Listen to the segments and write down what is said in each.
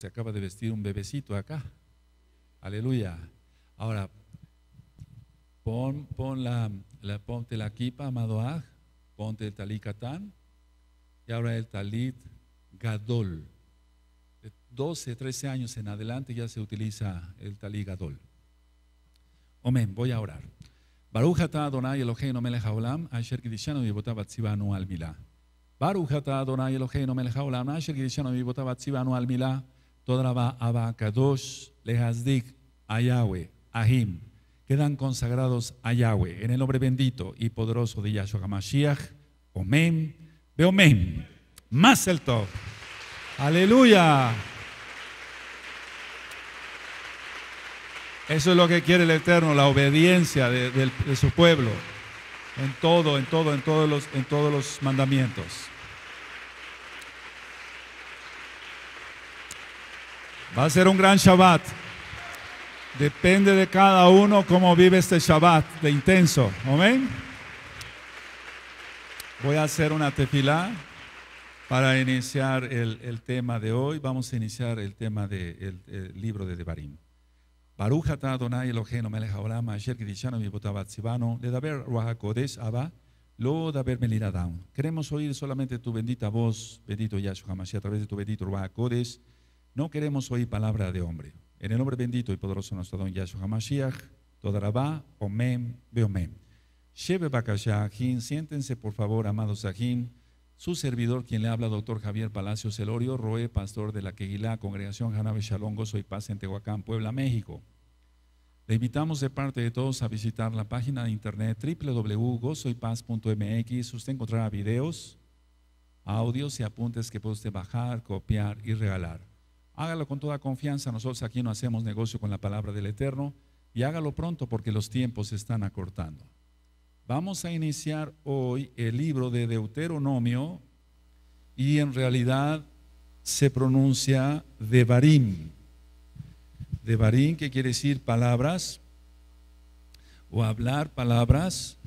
Se acaba de vestir un bebecito acá. Aleluya. Ahora, pon, pon la, ponte la kipa, amado ponte el talit katán y ahora el talit gadol. De 12, 13 años en adelante ya se utiliza el talit gadol. Amén, voy a orar. Baruch atah Adonai Eloheinu melech haolam, asher kidishanu yivotav atzivanu al milah. Baruch atah Adonai Eloheinu melech haolam, asher kidishanu yivotav al milah. Todraba abacados lehazdik, a Yahweh, ahim. Quedan consagrados a Yahweh en el nombre bendito y poderoso de Yahshua HaMashiach. Omen, beomen, más el top. Aleluya. Eso es lo que quiere el Eterno, la obediencia de, de su pueblo en todo, en todo, en todos los, en todos los mandamientos. Va a ser un gran Shabbat. Depende de cada uno cómo vive este Shabbat de intenso. Amén. Voy a hacer una tefilá para iniciar el, tema de hoy. Vamos a iniciar el tema del libro de Devarim. Queremos oír solamente tu bendita voz, bendito Yahshua y a través de tu bendito ruach no queremos oír palabra de hombre. En el nombre bendito y poderoso de nuestro don Yahshua Mashiach, Todarabá, Omem, Beomem. Shebe siéntense por favor, amados Ajin, Su servidor, quien le habla, doctor Javier Palacio Celorio, Roe, pastor de la queguila Congregación Janabe Shalom, Gozo y Paz en Tehuacán, Puebla, México. Le invitamos de parte de todos a visitar la página de internet www.gozoypaz.mx. Usted encontrará videos, audios y apuntes que puede usted bajar, copiar y regalar. Hágalo con toda confianza. Nosotros aquí no hacemos negocio con la palabra del Eterno. Y hágalo pronto porque los tiempos se están acortando. Vamos a iniciar hoy el libro de Deuteronomio y en realidad se pronuncia Devarim. Devarim, que quiere decir palabras o hablar palabras.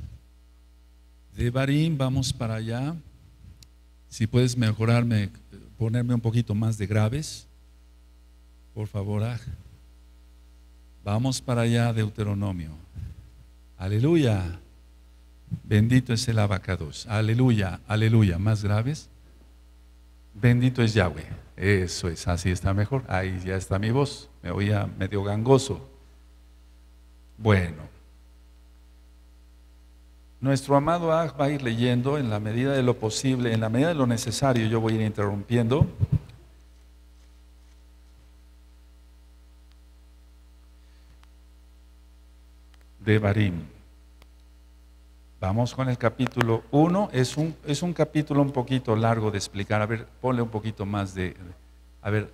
Devarim, vamos para allá. Si puedes mejorarme, ponerme un poquito más de graves. Por favor, ah. vamos para allá, Deuteronomio. Aleluya. Bendito es el abacados. Aleluya, aleluya. Más graves. Bendito es Yahweh. Eso es, así está mejor. Ahí ya está mi voz. Me oía medio gangoso. Bueno. Nuestro amado Agh va a ir leyendo en la medida de lo posible, en la medida de lo necesario, yo voy a ir interrumpiendo de Barim. Vamos con el capítulo 1. Es un, es un capítulo un poquito largo de explicar. A ver, ponle un poquito más de... A ver,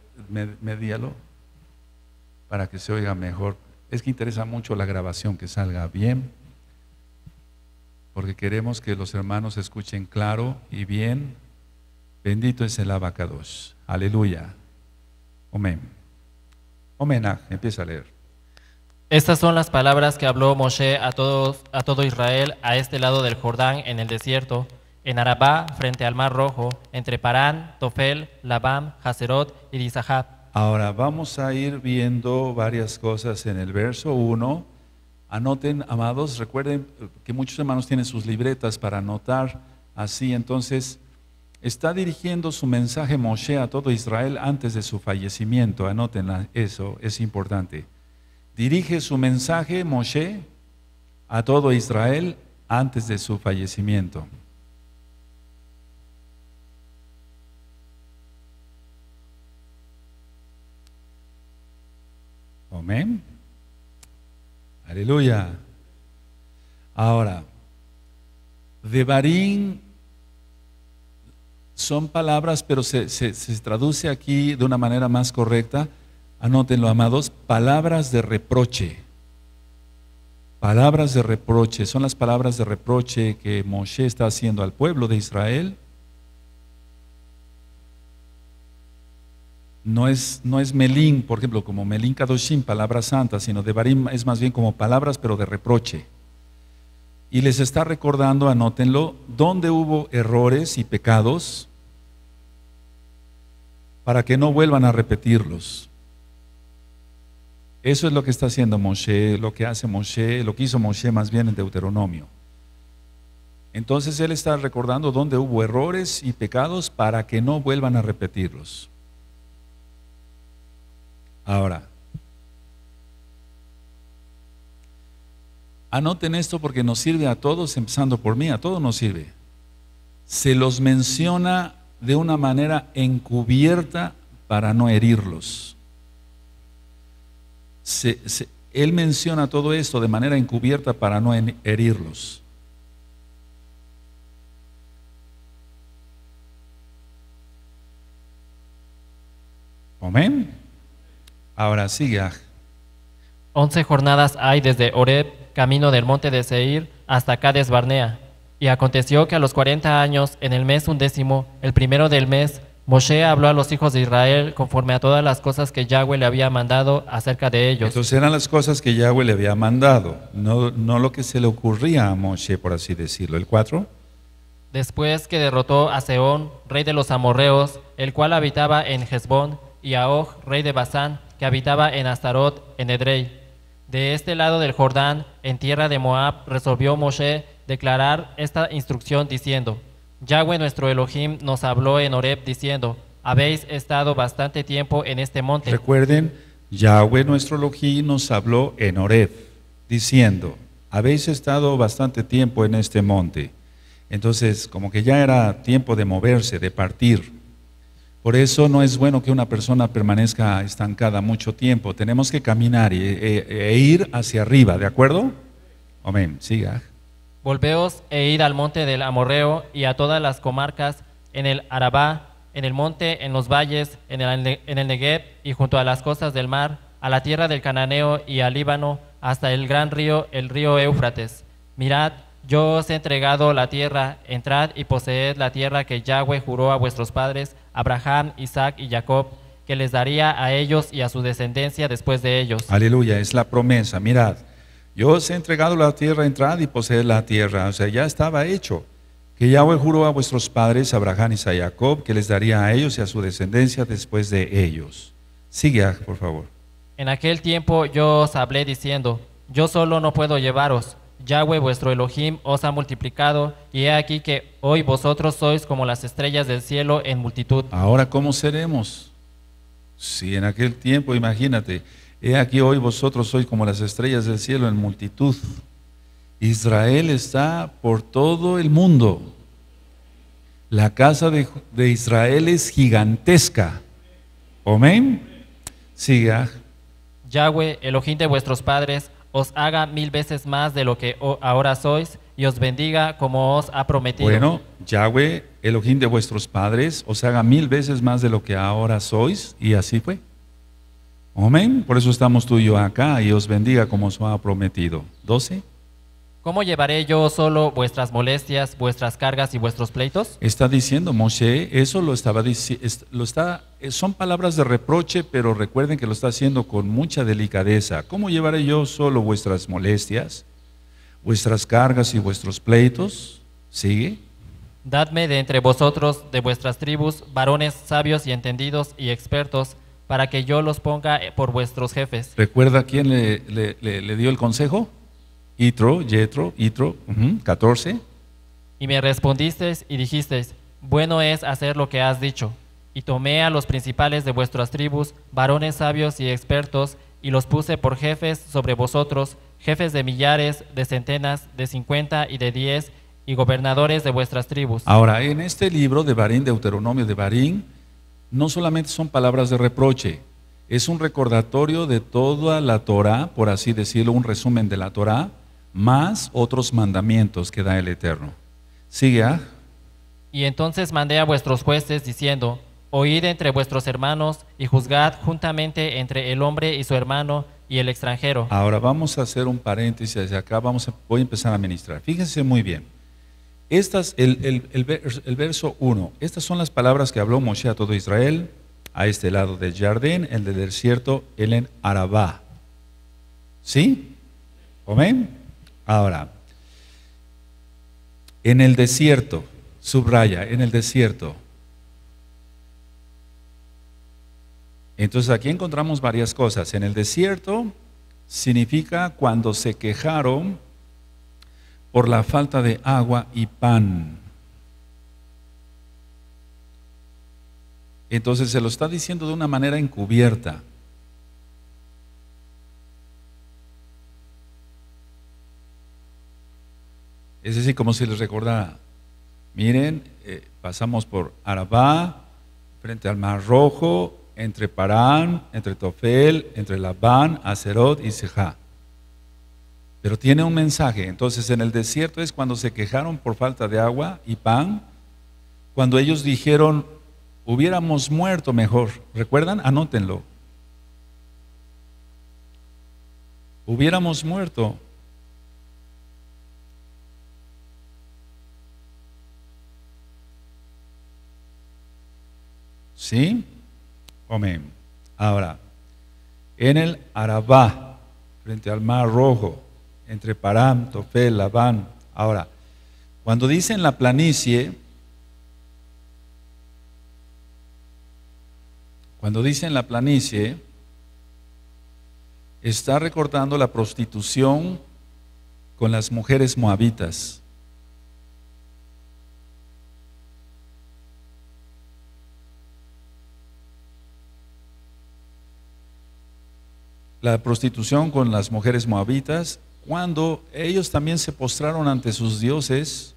medíalo para que se oiga mejor. Es que interesa mucho la grabación, que salga bien, porque queremos que los hermanos escuchen claro y bien. Bendito es el abacados. Aleluya. Amén. Homenaje, ah, empieza a leer. Estas son las palabras que habló Moshe a, todo Israel a este lado del Jordán en el desierto, en Arabá, frente al Mar Rojo, entre Parán, Tofel, Labam, Hazerot y Dizahab. Ahora vamos a ir viendo varias cosas en el verso 1. Anoten, amados, recuerden que muchos hermanos tienen sus libretas para anotar así. Entonces, está dirigiendo su mensaje Moshe a todo Israel antes de su fallecimiento. Anoten eso, es importante dirige su mensaje Moshe a todo Israel antes de su fallecimiento. Amén. Aleluya. Ahora, Devarim son palabras, pero se, se traduce aquí de una manera más correcta Anótenlo, amados, palabras de reproche. Palabras de reproche, son las palabras de reproche que Moshe está haciendo al pueblo de Israel. No es, no es Melín, por ejemplo, como Melín Kadoshim, palabra santa, sino de Devarim es más bien como palabras, pero de reproche. Y les está recordando, anótenlo, dónde hubo errores y pecados para que no vuelvan a repetirlos. Eso es lo que está haciendo Moshe, lo que hace Moshe, lo que hizo Moshe más bien en Deuteronomio. Entonces él está recordando dónde hubo errores y pecados para que no vuelvan a repetirlos. Ahora, anoten esto porque nos sirve a todos, empezando por mí, a todos nos sirve. Se los menciona de una manera encubierta para no herirlos él menciona todo esto de manera encubierta para no herirlos. Amén. Ahora siga. Once jornadas hay desde Oreb, camino del monte de Seir, hasta Cades Barnea. Y aconteció que a los cuarenta años, en el mes undécimo, el primero del mes, Moshe habló a los hijos de Israel conforme a todas las cosas que Yahweh le había mandado acerca de ellos. Entonces eran las cosas que Yahweh le había mandado, no, lo que se le ocurría a Moshe, por así decirlo. El 4. Después que derrotó a Seón, rey de los amorreos, el cual habitaba en Hezbón, y a Og, rey de Basán, que habitaba en Astarot, en Edrei. De este lado del Jordán, en tierra de Moab, resolvió Moshe declarar esta instrucción diciendo: Yahweh nuestro Elohim nos habló en Oreb diciendo, habéis estado bastante tiempo en este monte. Recuerden, Yahweh nuestro Elohim nos habló en Oreb diciendo, habéis estado bastante tiempo en este monte. Entonces, como que ya era tiempo de moverse, de partir. Por eso no es bueno que una persona permanezca estancada mucho tiempo. Tenemos que caminar e, e, e, ir hacia arriba, ¿de acuerdo? Amén. Siga. Volveos e id al monte del Amorreo y a todas las comarcas, en el Arabá, en el monte, en los valles, en el, en el Negev y junto a las costas del mar, a la tierra del Cananeo y al Líbano, hasta el gran río, el río Éufrates. Mirad, yo os he entregado la tierra, entrad y poseed la tierra que Yahweh juró a vuestros padres, Abraham, Isaac y Jacob, que les daría a ellos y a su descendencia después de ellos. Aleluya, es la promesa, mirad. Yo os he entregado la tierra, entrad y poseed la tierra. O sea, ya estaba hecho. Que Yahweh juró a vuestros padres, Abraham y a Jacob, que les daría a ellos y a su descendencia después de ellos. Sigue, ah, por favor. En aquel tiempo yo os hablé diciendo, yo solo no puedo llevaros. Yahweh vuestro Elohim os ha multiplicado, y he aquí que hoy vosotros sois como las estrellas del cielo en multitud. Ahora, ¿cómo seremos? Si en aquel tiempo, imagínate, He aquí hoy vosotros sois como las estrellas del cielo en multitud. Israel está por todo el mundo. La casa de, Israel es gigantesca. Amén. Siga. Yahweh, ojín de vuestros padres, os haga mil veces más de lo que ahora sois y os bendiga como os ha prometido. Bueno, Yahweh, ojín de vuestros padres, os haga mil veces más de lo que ahora sois y así fue. Amén. Por eso estamos tú acá y os bendiga como os ha prometido. 12. ¿Cómo llevaré yo solo vuestras molestias, vuestras cargas y vuestros pleitos? Está diciendo Moshe, eso lo estaba diciendo, está, eh, son palabras de reproche, pero recuerden que lo está haciendo con mucha delicadeza. ¿Cómo llevaré yo solo vuestras molestias, vuestras cargas y vuestros pleitos? Sigue. Dadme de entre vosotros, de vuestras tribus, varones sabios y entendidos y expertos para que yo los ponga eh, por vuestros jefes. ¿Recuerda quién le, dio el consejo? Itro, Yetro, Itro, 14. Y me respondisteis y dijisteis, bueno es hacer lo que has dicho. Y tomé a los principales de vuestras tribus, varones sabios y expertos, y los puse por jefes sobre vosotros, jefes de millares, de centenas, de cincuenta y de diez, y gobernadores de vuestras tribus. Ahora, en este libro de Barín, Deuteronomio de Barín, no solamente son palabras de reproche, es un recordatorio de toda la Torah, por así decirlo, un resumen de la Torah, más otros mandamientos que da el Eterno. Sigue. ¿ah? Y entonces mandé a vuestros jueces diciendo, oíd entre vuestros hermanos y juzgad juntamente entre el hombre y su hermano y el extranjero. Ahora vamos a hacer un paréntesis, acá vamos a, voy a empezar a ministrar. Fíjense muy bien. Estas, el, el, verso 1, estas son las palabras que habló Moshe a todo Israel, a este lado del jardín, el del desierto, el en Arabá. ¿Sí? ¿Amén? Ahora, en el desierto, subraya, en el desierto. Entonces aquí encontramos varias cosas. En el desierto significa cuando se quejaron por la falta de agua y pan. Entonces se lo está diciendo de una manera encubierta. Es decir, como si les recordara, miren, eh, pasamos por Arabá, frente al Mar Rojo, entre Parán, entre Tofel, entre Labán, Acerot y Sejá. Pero tiene un mensaje. Entonces en el desierto es cuando se quejaron por falta de agua y pan, cuando ellos dijeron, hubiéramos muerto mejor. ¿Recuerdan? Anótenlo. Hubiéramos muerto. ¿Sí? Amén. Ahora, en el Arabá, frente al Mar Rojo, entre Param, Tofel, Labán. Ahora, cuando dicen la planicie, cuando dicen la planicie, está recordando la prostitución con las mujeres moabitas. La prostitución con las mujeres moabitas cuando ellos también se postraron ante sus dioses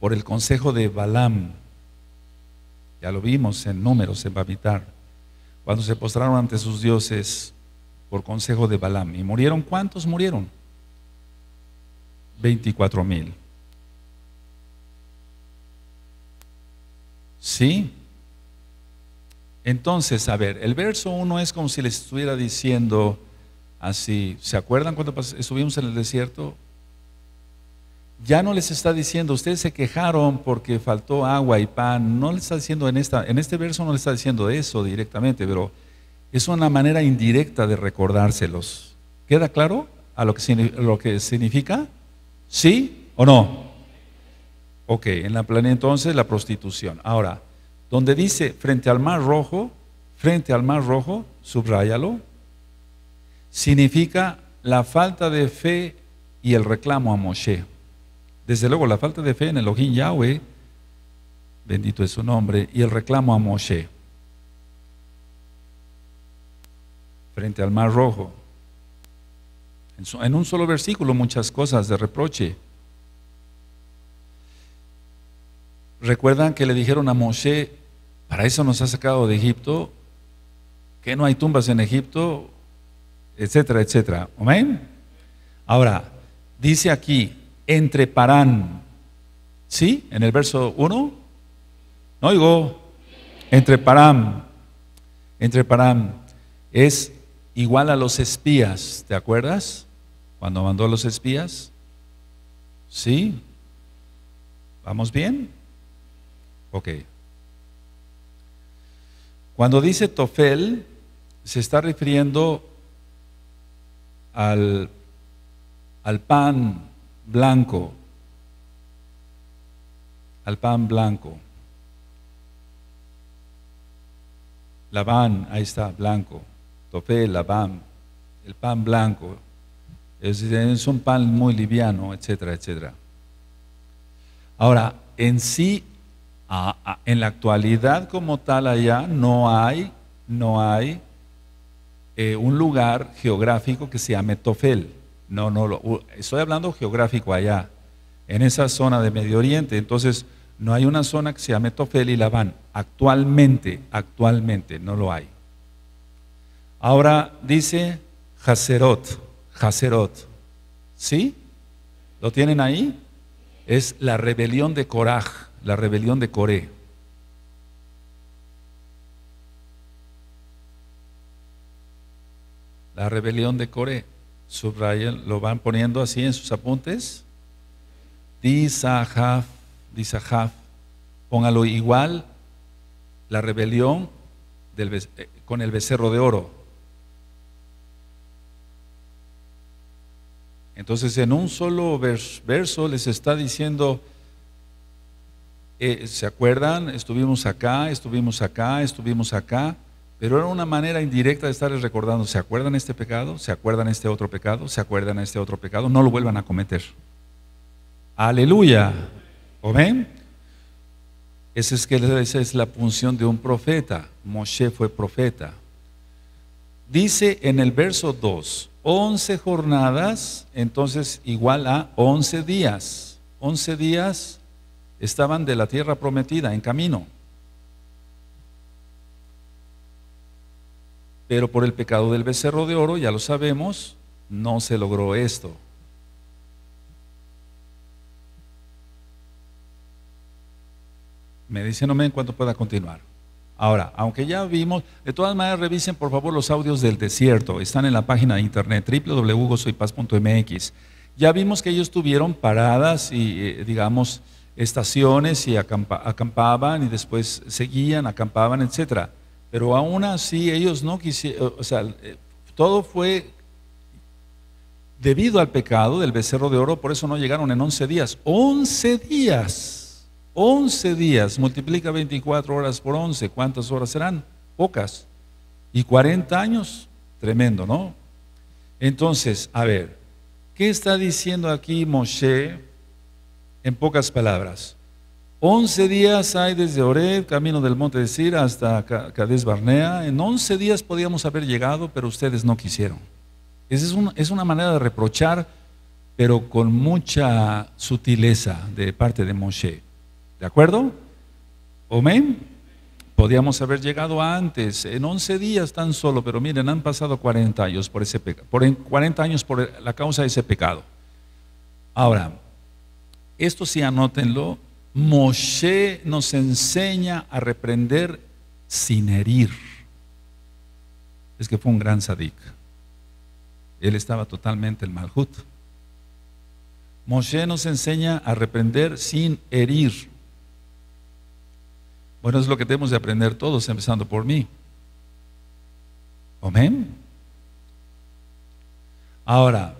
por el consejo de Balaam. Ya lo vimos en números en Bavitar. Cuando se postraron ante sus dioses por consejo de Balaam. ¿Y murieron cuántos murieron? 24 mil. ¿Sí? Entonces, a ver, el verso 1 es como si les estuviera diciendo, así. Ah, ¿Se acuerdan cuando estuvimos en el desierto? Ya no les está diciendo, ustedes se quejaron porque faltó agua y pan. No les está diciendo en, esta, en este verso, no les está diciendo eso directamente, pero es una manera indirecta de recordárselos. ¿Queda claro a lo que, lo que significa? ¿Sí o no? Ok, en la planeta entonces la prostitución. Ahora, donde dice frente al mar rojo, frente al mar rojo, subráyalo, significa la falta de fe y el reclamo a Moshe. Desde luego, la falta de fe en el Elohim Yahweh, bendito es su nombre, y el reclamo a Moshe frente al Mar Rojo. En un solo versículo muchas cosas de reproche. ¿Recuerdan que le dijeron a Moshe, para eso nos ha sacado de Egipto? ¿Que no hay tumbas en Egipto? etcétera, etcétera. Amén. Ahora, dice aquí, entre parán. ¿Sí? En el verso 1. No digo Entre parán. Entre parán. Es igual a los espías. ¿Te acuerdas? Cuando mandó a los espías. ¿Sí? ¿Vamos bien? Ok. Cuando dice Tofel, se está refiriendo al, pan blanco, al pan blanco. van, ahí está, blanco. la Labán, el pan blanco. Es, es un pan muy liviano, etcétera, etcétera. Ahora, en sí, en la actualidad como tal allá, no hay, no hay eh, un lugar geográfico que se llama Tofel. No, no, lo, estoy hablando geográfico allá, en esa zona de Medio Oriente. Entonces, no hay una zona que se llame Tofel y Labán. Actualmente, actualmente no lo hay. Ahora dice Haserot, Haserot. ¿Sí? ¿Lo tienen ahí? Es la rebelión de Coraj, la rebelión de Corea la rebelión de core Subrayen, lo van poniendo así en sus apuntes. Disahaf, Disahaf, póngalo igual, la rebelión eh, con el becerro de oro. Entonces, en un solo verso les está diciendo, eh, ¿se acuerdan? Estuvimos acá, estuvimos acá, estuvimos acá. Pero era una manera indirecta de estarles recordando, ¿se acuerdan este pecado? ¿Se acuerdan este otro pecado? ¿Se acuerdan este otro pecado? No lo vuelvan a cometer. Aleluya. ¿Amén? Esa es, que, es la punción de un profeta. Moshe fue profeta. Dice en el verso 2, 11 jornadas, entonces igual a 11 días. 11 días estaban de la tierra prometida en camino. Pero por el pecado del becerro de oro, ya lo sabemos, no se logró esto. Me dicen me cuanto pueda continuar. Ahora, aunque ya vimos, de todas maneras revisen por favor los audios del desierto. Están en la página de internet www.gozoypaz.mx. Ya vimos que ellos tuvieron paradas y, eh, digamos, estaciones y acampaban y después seguían, acampaban, etcétera. Pero aún así ellos no quisieron, o sea, eh, todo fue debido al pecado del becerro de oro, por eso no llegaron en 11 días. 11 días, 11 días, multiplica 24 horas por 11, ¿cuántas horas serán? Pocas. Y 40 años, tremendo, ¿no? Entonces, a ver, ¿qué está diciendo aquí Moshe en pocas palabras? 11 días hay desde Ored, camino del monte de Sir, hasta Cades Barnea. En 11 días podíamos haber llegado, pero ustedes no quisieron. Esa es una, manera de reprochar, pero con mucha sutileza de parte de Moshe. ¿De acuerdo? Amén. Podíamos haber llegado antes, en 11 días tan solo, pero miren, han pasado 40 años por ese pecado, 40 años por la causa de ese pecado. Ahora, esto sí anótenlo, Moshe nos enseña a reprender sin herir. Es que fue un gran sadik. Él estaba totalmente el malhut. Moshe nos enseña a reprender sin herir. Bueno, es lo que tenemos de aprender todos, empezando por mí. Amén. Ahora,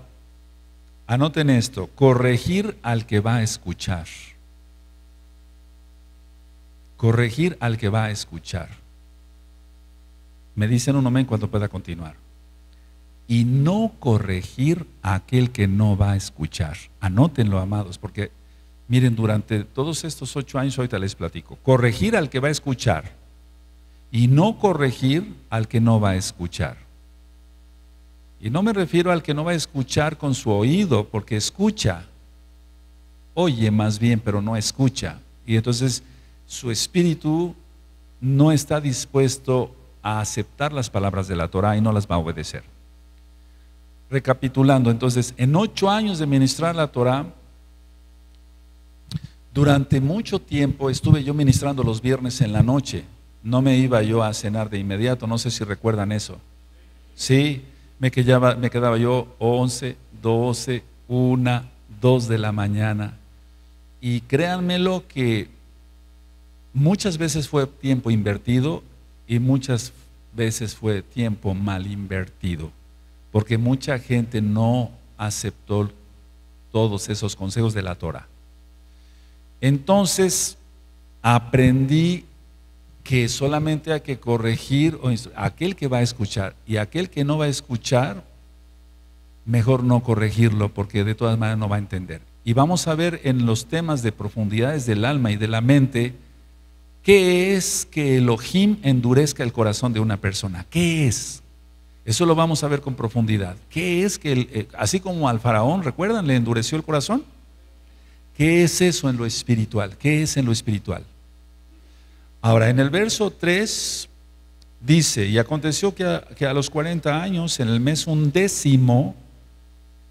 anoten esto, corregir al que va a escuchar corregir al que va a escuchar. Me dicen un momento cuando pueda continuar. Y no corregir a aquel que no va a escuchar. Anótenlo, amados, porque miren, durante todos estos ocho años ahorita les platico. Corregir al que va a escuchar y no corregir al que no va a escuchar. Y no me refiero al que no va a escuchar con su oído, porque escucha, oye más bien, pero no escucha. Y entonces su espíritu no está dispuesto a aceptar las palabras de la Torah y no las va a obedecer. Recapitulando, entonces, en ocho años de ministrar la Torah, durante mucho tiempo estuve yo ministrando los viernes en la noche. No me iba yo a cenar de inmediato, no sé si recuerdan eso. Sí, me quedaba, yo 11, 12, 1, 2 de la mañana. Y créanmelo que Muchas veces fue tiempo invertido y muchas veces fue tiempo mal invertido, porque mucha gente no aceptó todos esos consejos de la Torah. Entonces, aprendí que solamente hay que corregir aquel que va a escuchar y aquel que no va a escuchar, mejor no corregirlo porque de todas maneras no va a entender. Y vamos a ver en los temas de profundidades del alma y de la mente, ¿Qué es que Elohim endurezca el corazón de una persona? ¿Qué es? Eso lo vamos a ver con profundidad. ¿Qué es que, eh, así como al faraón, recuerdan, le endureció el corazón? ¿Qué es eso en lo espiritual? ¿Qué es en lo espiritual? Ahora, en el verso 3 dice, y aconteció que a, los 40 años, en el mes undécimo,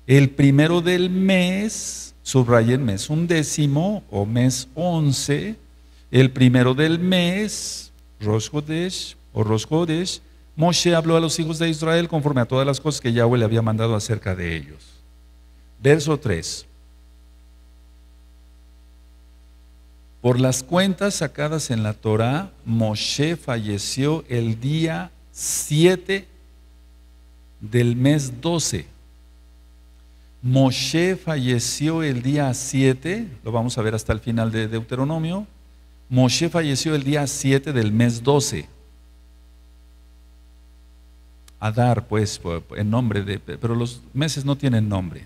el primero del mes, subrayen mes undécimo o mes once, el primero del mes, Rosh o Rosh Moshe habló a los hijos de Israel conforme a todas las cosas que Yahweh le había mandado acerca de ellos. Verso 3. Por las cuentas sacadas en la Torah, Moshe falleció el día 7 del mes 12. Moshe falleció el día 7, lo vamos a ver hasta el final de Deuteronomio, Moshe falleció el día 7 del mes 12. dar pues, en nombre de... Pero los meses no tienen nombre.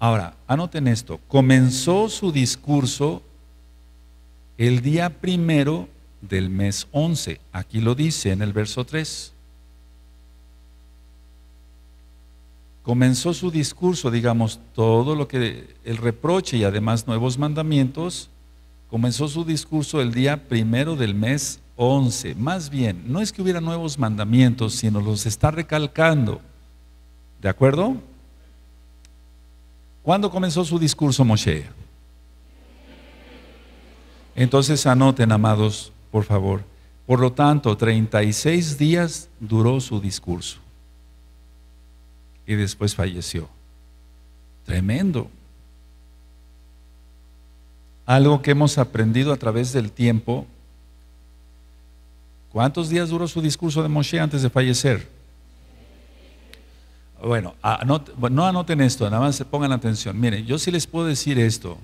Ahora, anoten esto. Comenzó su discurso el día primero del mes 11. Aquí lo dice en el verso 3. Comenzó su discurso, digamos, todo lo que el reproche y además nuevos mandamientos comenzó su discurso el día primero del mes 11. Más bien, no es que hubiera nuevos mandamientos, sino los está recalcando. ¿De acuerdo? ¿Cuándo comenzó su discurso Moshe? Entonces anoten, amados, por favor. Por lo tanto, 36 días duró su discurso. Y después falleció. Tremendo algo que hemos aprendido a través del tiempo. ¿Cuántos días duró su discurso de Moshe antes de fallecer? Bueno, no anoten esto, nada más se pongan atención. Miren, yo sí les puedo decir esto.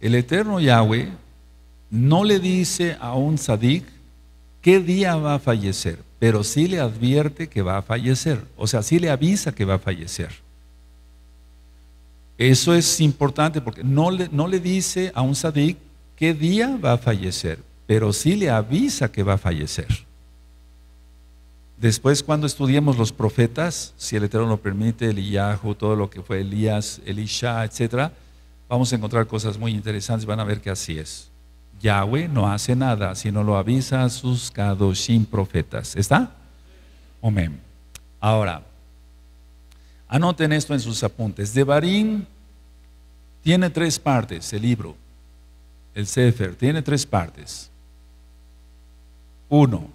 El eterno Yahweh no le dice a un sadik qué día va a fallecer, pero sí le advierte que va a fallecer. O sea, sí le avisa que va a fallecer. Eso es importante porque no le, no le dice a un sadik qué día va a fallecer, pero sí le avisa que va a fallecer. Después, cuando estudiemos los profetas, si el Eterno lo permite, Eliyahu, todo lo que fue Elías, Elisha, etc., vamos a encontrar cosas muy interesantes. Van a ver que así es. Yahweh no hace nada, sino lo avisa a sus Kadoshim profetas. ¿Está? Amén. Ahora, Anoten esto en sus apuntes. Devarim tiene tres partes, el libro, el Sefer, tiene tres partes. Uno,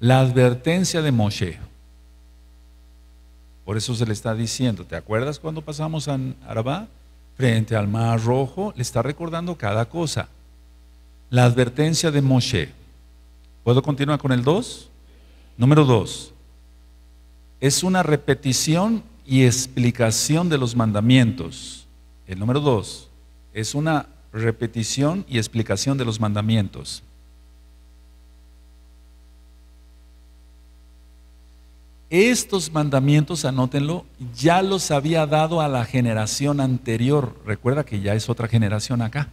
la advertencia de Moshe. Por eso se le está diciendo, ¿te acuerdas cuando pasamos a Arabá? Frente al mar rojo, le está recordando cada cosa. La advertencia de Moshe. ¿Puedo continuar con el dos? Número dos es una repetición y explicación de los mandamientos. El número dos es una repetición y explicación de los mandamientos. Estos mandamientos, anótenlo, ya los había dado a la generación anterior. Recuerda que ya es otra generación acá,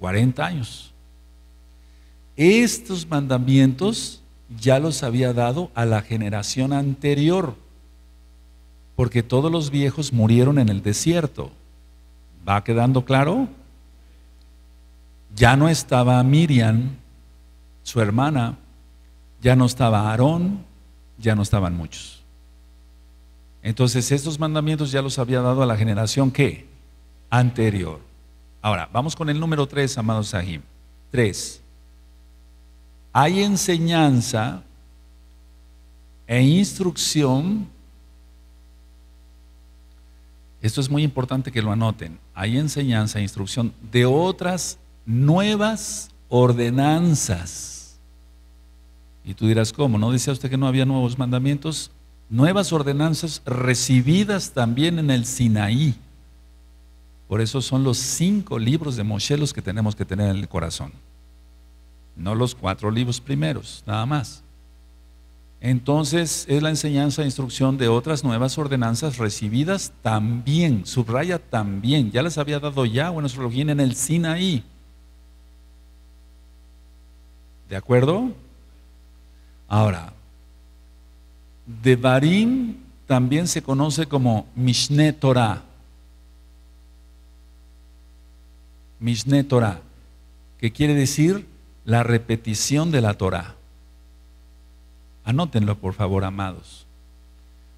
40 años. Estos mandamientos ya los había dado a la generación anterior, porque todos los viejos murieron en el desierto. ¿Va quedando claro? Ya no estaba Miriam, su hermana, ya no estaba Aarón, ya no estaban muchos. Entonces estos mandamientos ya los había dado a la generación que anterior. Ahora, vamos con el número 3, amados Sahim. 3 hay enseñanza e instrucción. Esto es muy importante que lo anoten. Hay enseñanza e instrucción de otras nuevas ordenanzas. Y tú dirás, ¿cómo? ¿No decía usted que no había nuevos mandamientos? Nuevas ordenanzas recibidas también en el Sinaí. Por eso son los cinco libros de Moshe los que tenemos que tener en el corazón no los cuatro libros primeros, nada más. Entonces es la enseñanza e instrucción de otras nuevas ordenanzas recibidas también, subraya también, ya les había dado ya lo viene en el Sinaí. ¿De acuerdo? Ahora, Devarim también se conoce como Mishne Torah. Mishne Torah, que quiere decir la repetición de la Torah. Anótenlo, por favor, amados.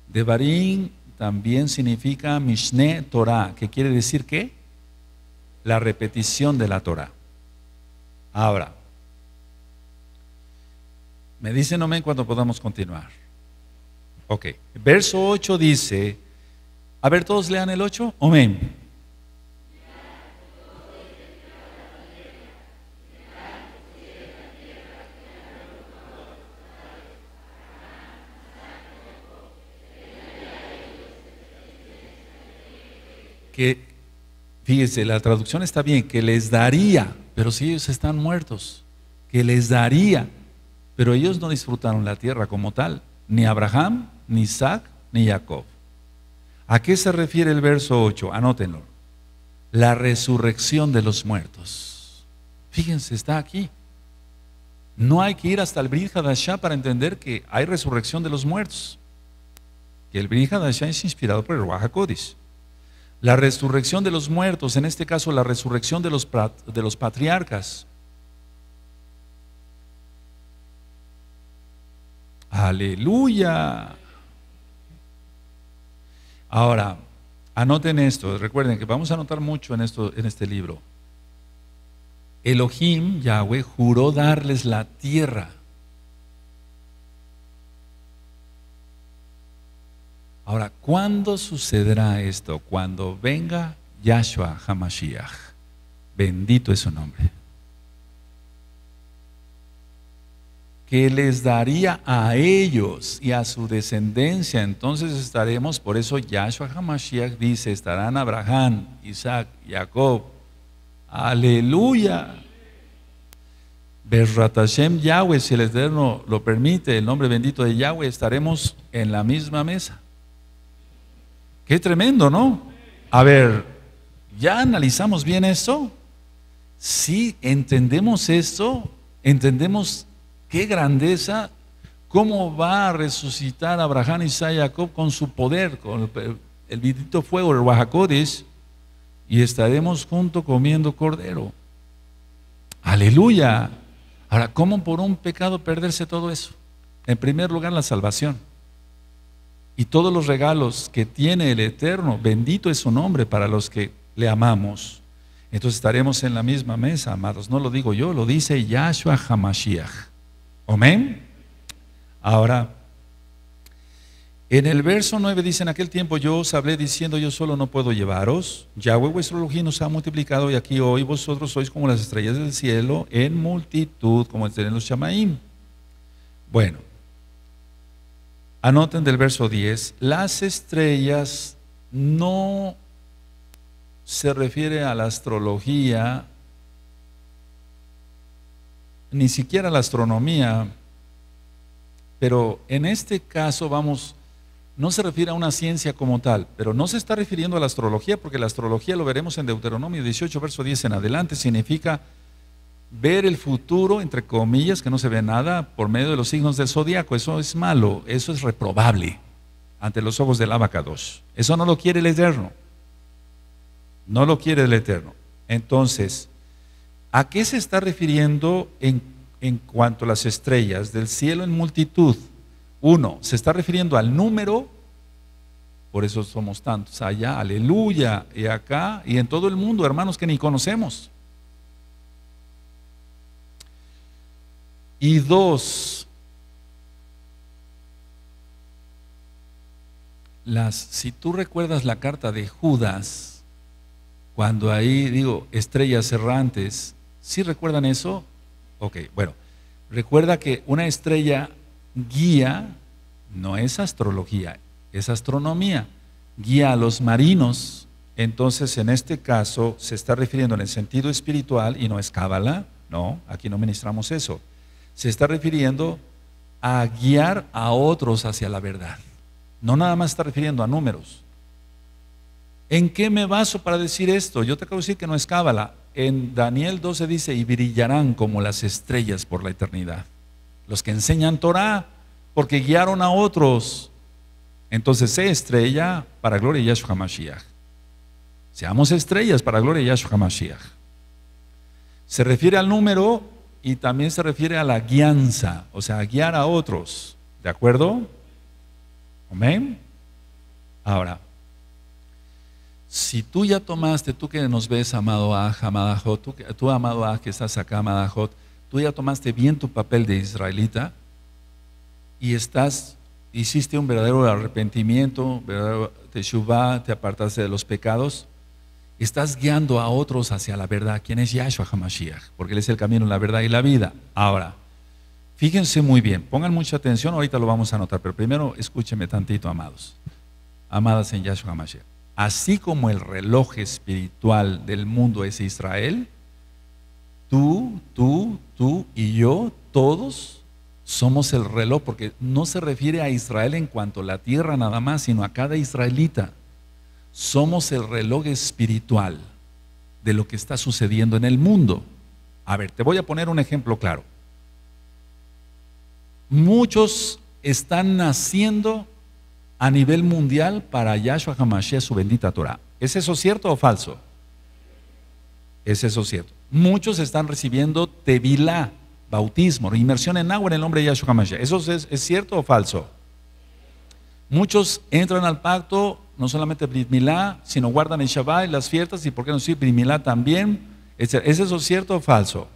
Devarim también significa Mishneh Torah, que quiere decir que la repetición de la Torah. Ahora, me dicen amén cuando podamos continuar. Ok, verso 8 dice, a ver, todos lean el 8, amén. que, fíjense la traducción está bien, que les daría, pero si ellos están muertos, que les daría, pero ellos no disfrutaron la tierra como tal, ni Abraham, ni Isaac, ni Jacob. ¿A qué se refiere el verso 8? Anótenlo. La resurrección de los muertos. Fíjense, está aquí. No hay que ir hasta el Brin para entender que hay resurrección de los muertos. Que el Brin es inspirado por el Ruach la resurrección de los muertos, en este caso la resurrección de los, de los patriarcas. Aleluya. Ahora, anoten esto, recuerden que vamos a anotar mucho en, esto, en este libro. Elohim, Yahweh, juró darles la tierra Ahora, ¿cuándo sucederá esto? Cuando venga Yahshua Hamashiach. Bendito es su nombre. que les daría a ellos y a su descendencia. Entonces estaremos, por eso Yahshua Hamashiach dice, estarán Abraham, Isaac, Jacob. Aleluya. Berratashem Yahweh, si el Eterno lo permite, el nombre bendito de Yahweh, estaremos en la misma mesa. Qué tremendo, ¿no? A ver, ¿ya analizamos bien esto? Si entendemos esto, entendemos qué grandeza, cómo va a resucitar Abraham y Isaac Jacob con su poder, con el, fuego, el Oaxacodis, y estaremos juntos comiendo cordero. Aleluya. Ahora, ¿cómo por un pecado perderse todo eso? En primer lugar, la salvación y todos los regalos que tiene el Eterno. Bendito es su nombre para los que le amamos. Entonces estaremos en la misma mesa, amados. No lo digo yo, lo dice Yahshua Hamashiach. Amén. Ahora, en el verso 9 dice, en aquel tiempo yo os hablé diciendo, yo solo no puedo llevaros. Yahweh vuestro lujín nos ha multiplicado y aquí hoy vosotros sois como las estrellas del cielo en multitud, como el los chamaim. Bueno, Anoten del verso 10, las estrellas no se refiere a la astrología, ni siquiera a la astronomía, pero en este caso vamos, no se refiere a una ciencia como tal, pero no se está refiriendo a la astrología, porque la astrología lo veremos en Deuteronomio 18, verso 10 en adelante, significa ver el futuro, entre comillas, que no se ve nada por medio de los signos del zodiaco. Eso es malo, eso es reprobable ante los ojos del abacados. Eso no lo quiere el Eterno. No lo quiere el Eterno. Entonces, ¿a qué se está refiriendo en cuanto a las estrellas del cielo en multitud? Uno, se está refiriendo al número, por eso somos tantos allá, aleluya, y acá, y en todo el mundo, hermanos que ni conocemos. Y dos, las, si tú recuerdas la carta de Judas, cuando ahí digo estrellas errantes, si recuerdan eso? Ok, bueno, recuerda que una estrella guía no es astrología, es astronomía, guía a los marinos. Entonces, en este caso, se está refiriendo en el sentido espiritual y no es cábala, no, aquí no ministramos eso se está refiriendo a guiar a otros hacia la verdad. No nada más está refiriendo a números. ¿En qué me baso para decir esto? Yo te acabo de decir que no es cábala. En Daniel 12 dice, y brillarán como las estrellas por la eternidad. Los que enseñan Torah, porque guiaron a otros. Entonces, sé estrella para gloria de Yahshua Mashiach. Seamos estrellas para gloria de Yahshua Mashiach. Se refiere al número y también se refiere a la guianza, o sea, guiar a otros. ¿De acuerdo? Amén. Ahora, si tú ya tomaste, tú que nos ves, amado Aj, amada Jot, tú, tú, amado Aj, que estás acá, amada Jot, tú ya tomaste bien tu papel de israelita y estás, hiciste un verdadero arrepentimiento, verdadero teshuva, te apartaste de los pecados estás guiando a otros hacia la verdad, quien es Yahshua HaMashiach, porque Él es el camino, la verdad y la vida. Ahora, fíjense muy bien, pongan mucha atención, ahorita lo vamos a anotar, pero primero escúcheme tantito, amados, amadas en Yahshua HaMashiach. Así como el reloj espiritual del mundo es Israel, tú, tú, tú y yo, todos somos el reloj, porque no se refiere a Israel en cuanto a la tierra nada más, sino a cada israelita somos el reloj espiritual de lo que está sucediendo en el mundo. A ver, te voy a poner un ejemplo claro. Muchos están naciendo a nivel mundial para Yahshua Hamashiach, su bendita Torah. ¿Es eso cierto o falso? ¿Es eso cierto? Muchos están recibiendo tevilá, bautismo, inmersión en agua en el nombre de Yahshua Hamashiach. ¿Eso es, es cierto o falso? Muchos entran al pacto no solamente Brit sino guardan el Shabbat y las fiestas, y por qué no si sí, también. ¿Es eso cierto o falso?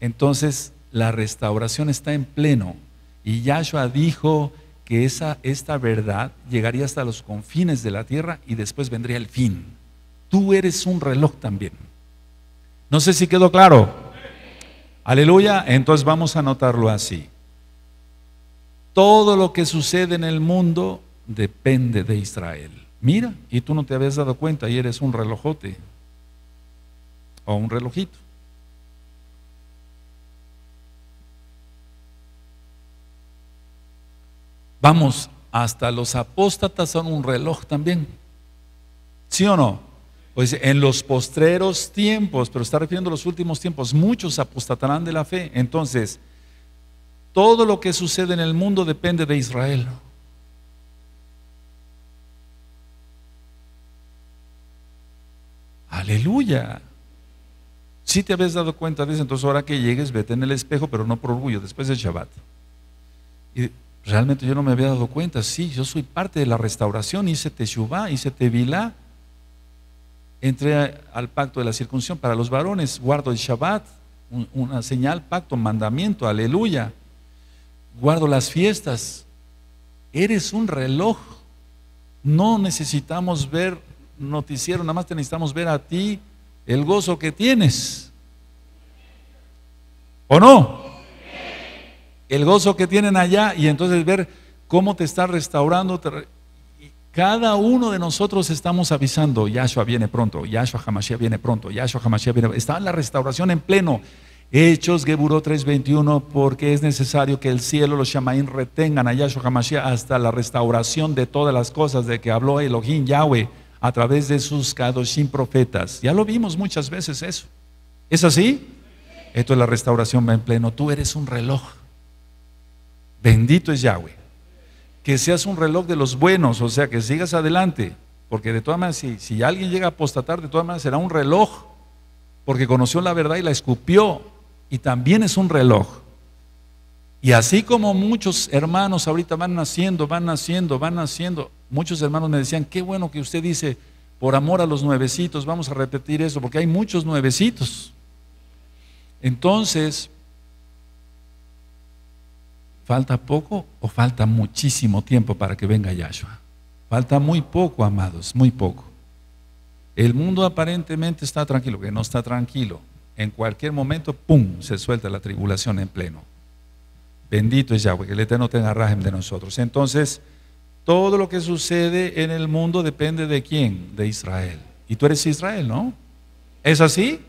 Entonces, la restauración está en pleno. Y Yahshua dijo que esa, esta verdad llegaría hasta los confines de la tierra y después vendría el fin. Tú eres un reloj también. No sé si quedó claro. Aleluya. Entonces vamos a anotarlo así. Todo lo que sucede en el mundo depende de Israel. Mira, y tú no te habías dado cuenta y eres un relojote o un relojito. Vamos, hasta los apóstatas son un reloj también. ¿Sí o no? Pues en los postreros tiempos, pero está refiriendo a los últimos tiempos, muchos apostatarán de la fe. Entonces, todo lo que sucede en el mundo depende de Israel. Aleluya. Si te habías dado cuenta de entonces ahora que llegues, vete en el espejo, pero no por orgullo, después del Shabbat. Y realmente yo no me había dado cuenta, sí, yo soy parte de la restauración, hice Teshuvah, hice Tevilá, entré al pacto de la circuncisión para los varones, guardo el Shabbat, una señal, pacto, mandamiento, aleluya, guardo las fiestas, eres un reloj, no necesitamos ver noticiero, nada más te necesitamos ver a ti el gozo que tienes. ¿O no? El gozo que tienen allá y entonces ver cómo te está restaurando. Cada uno de nosotros estamos avisando, Yahshua viene pronto, Yahshua Hamashiach viene pronto, Yahshua Hamashiach viene pronto. Está en la restauración en pleno. Hechos Geburó 3:21, porque es necesario que el cielo, los Shamaín, retengan a Yahshua Hamashiach hasta la restauración de todas las cosas de que habló Elohim Yahweh a través de sus sin profetas. Ya lo vimos muchas veces eso. ¿Es así? Esto es la restauración va en pleno. Tú eres un reloj. Bendito es Yahweh. Que seas un reloj de los buenos, o sea, que sigas adelante. Porque de todas maneras, si, si alguien llega a apostatar, de todas maneras será un reloj. Porque conoció la verdad y la escupió. Y también es un reloj. Y así como muchos hermanos ahorita van naciendo, van naciendo, van naciendo, muchos hermanos me decían, qué bueno que usted dice, por amor a los nuevecitos, vamos a repetir eso, porque hay muchos nuevecitos. Entonces, ¿falta poco o falta muchísimo tiempo para que venga Yahshua? Falta muy poco, amados, muy poco. El mundo aparentemente está tranquilo, que no está tranquilo. En cualquier momento, ¡pum!, se suelta la tribulación en pleno. Bendito es Yahweh, que el Eterno tenga rajem de nosotros. Entonces, todo lo que sucede en el mundo depende de quién? De Israel. Y tú eres Israel, ¿no? ¿Es así?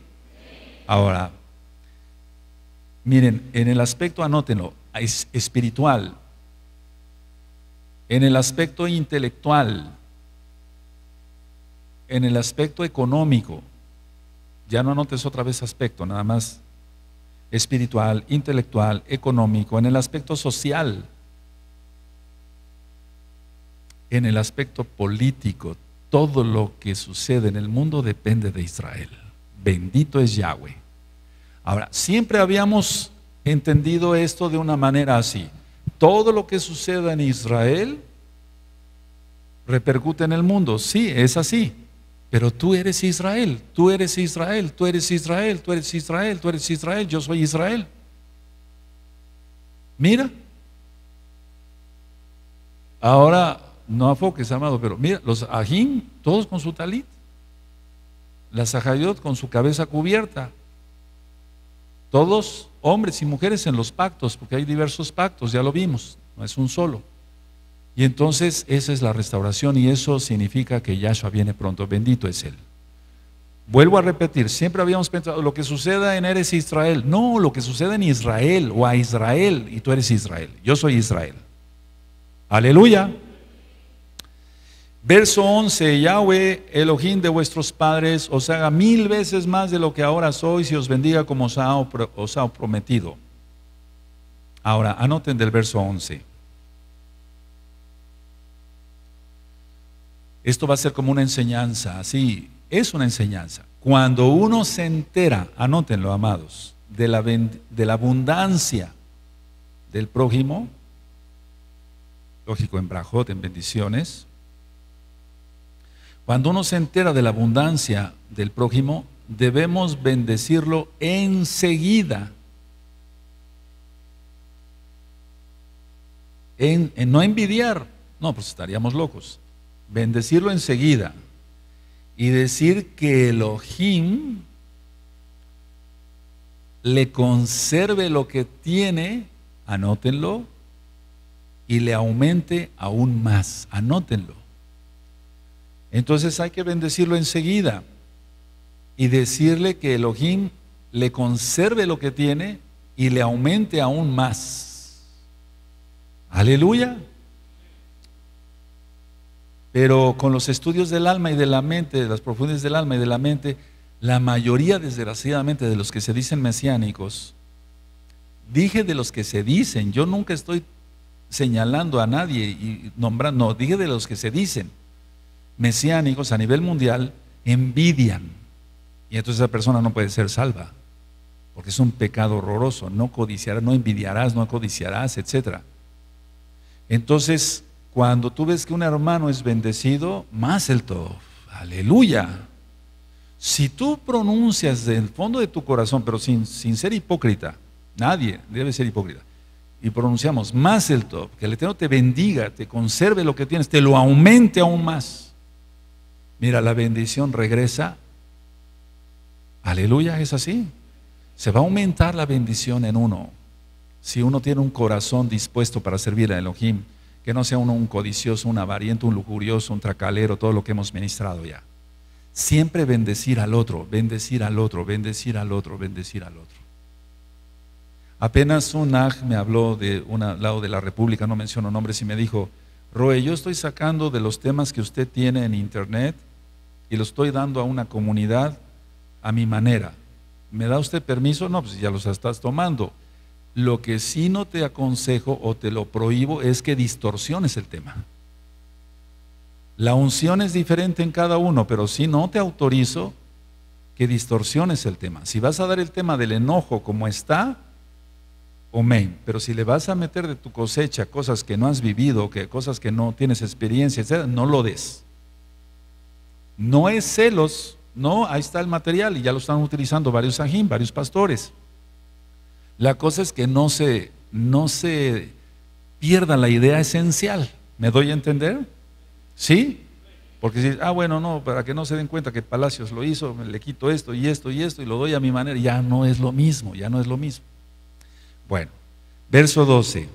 Ahora, miren, en el aspecto, anótenlo, es espiritual, en el aspecto intelectual, en el aspecto económico, ya no anotes otra vez aspecto, nada más espiritual, intelectual, económico, en el aspecto social, en el aspecto político, todo lo que sucede en el mundo depende de Israel. Bendito es Yahweh. Ahora, siempre habíamos entendido esto de una manera así. Todo lo que suceda en Israel repercute en el mundo. Sí, es así. Pero tú eres Israel, tú eres Israel, tú eres Israel, tú eres Israel, tú eres Israel, yo soy Israel. Mira. Ahora no afoques, amado, pero mira, los ajín, todos con su talit. La Zahayot con su cabeza cubierta. Todos, hombres y mujeres en los pactos, porque hay diversos pactos, ya lo vimos, no es un solo. Y entonces esa es la restauración y eso significa que Yahshua viene pronto, bendito es Él. Vuelvo a repetir, siempre habíamos pensado lo que suceda en Eres Israel. No, lo que suceda en Israel o a Israel y tú eres Israel. Yo soy Israel. Aleluya. Verso 11, Yahweh, Elohim de vuestros padres, os haga mil veces más de lo que ahora sois y os bendiga como os ha, prometido. Ahora, anoten del verso 11. Esto va a ser como una enseñanza, así, es una enseñanza. Cuando uno se entera, anótenlo, amados, de la, de la abundancia del prójimo, lógico en Brajot, en bendiciones, cuando uno se entera de la abundancia del prójimo, debemos bendecirlo enseguida. En, no envidiar, no, pues estaríamos locos. Bendecirlo enseguida y decir que Elohim le conserve lo que tiene, anótenlo, y le aumente aún más, anótenlo. Entonces hay que bendecirlo enseguida y decirle que Elohim le conserve lo que tiene y le aumente aún más. Aleluya. Pero con los estudios del alma y de la mente, de las profundidades del alma y de la mente, la mayoría, desgraciadamente, de los que se dicen mesiánicos, dije de los que se dicen, yo nunca estoy señalando a nadie y nombrando, no, dije de los que se dicen mesiánicos a nivel mundial envidian. Y entonces esa persona no puede ser salva, porque es un pecado horroroso. No codiciarás, no envidiarás, no codiciarás, etc. Entonces, cuando tú ves que un hermano es bendecido, más el todo. Aleluya. Si tú pronuncias del fondo de tu corazón, pero sin, sin ser hipócrita, nadie debe ser hipócrita, y pronunciamos más el top, que el Eterno te bendiga, te conserve lo que tienes, te lo aumente aún más. Mira, la bendición regresa. Aleluya, es así. Se va a aumentar la bendición en uno. Si uno tiene un corazón dispuesto para servir a Elohim, que no sea uno un codicioso, un avariento, un lujurioso, un tracalero, todo lo que hemos ministrado ya. Siempre bendecir al otro, bendecir al otro, bendecir al otro, bendecir al otro. Apenas un aj me habló de un lado de la República, no menciono nombres, y me dijo, Roe, yo estoy sacando de los temas que usted tiene en Internet y lo estoy dando a una comunidad a mi manera. ¿Me da usted permiso? No, pues ya los estás tomando. Lo que sí no te aconsejo o te lo prohíbo es que distorsiones el tema. La unción es diferente en cada uno, pero sí no te autorizo que distorsiones el tema. Si vas a dar el tema del enojo como está, amén. Pero si le vas a meter de tu cosecha cosas que no has vivido, que cosas que no tienes experiencia, etc., no lo des. No es celos, no, ahí está el material y ya lo están utilizando varios sajín, varios pastores. La cosa es que no se, no se pierda la idea esencial. ¿Me doy a entender? ¿Sí? Porque si, ah, bueno, no, para que no se den cuenta que Palacios lo hizo, le quito esto y esto y esto y lo doy a mi manera, ya no es lo mismo, ya no es lo mismo. Bueno, verso 12.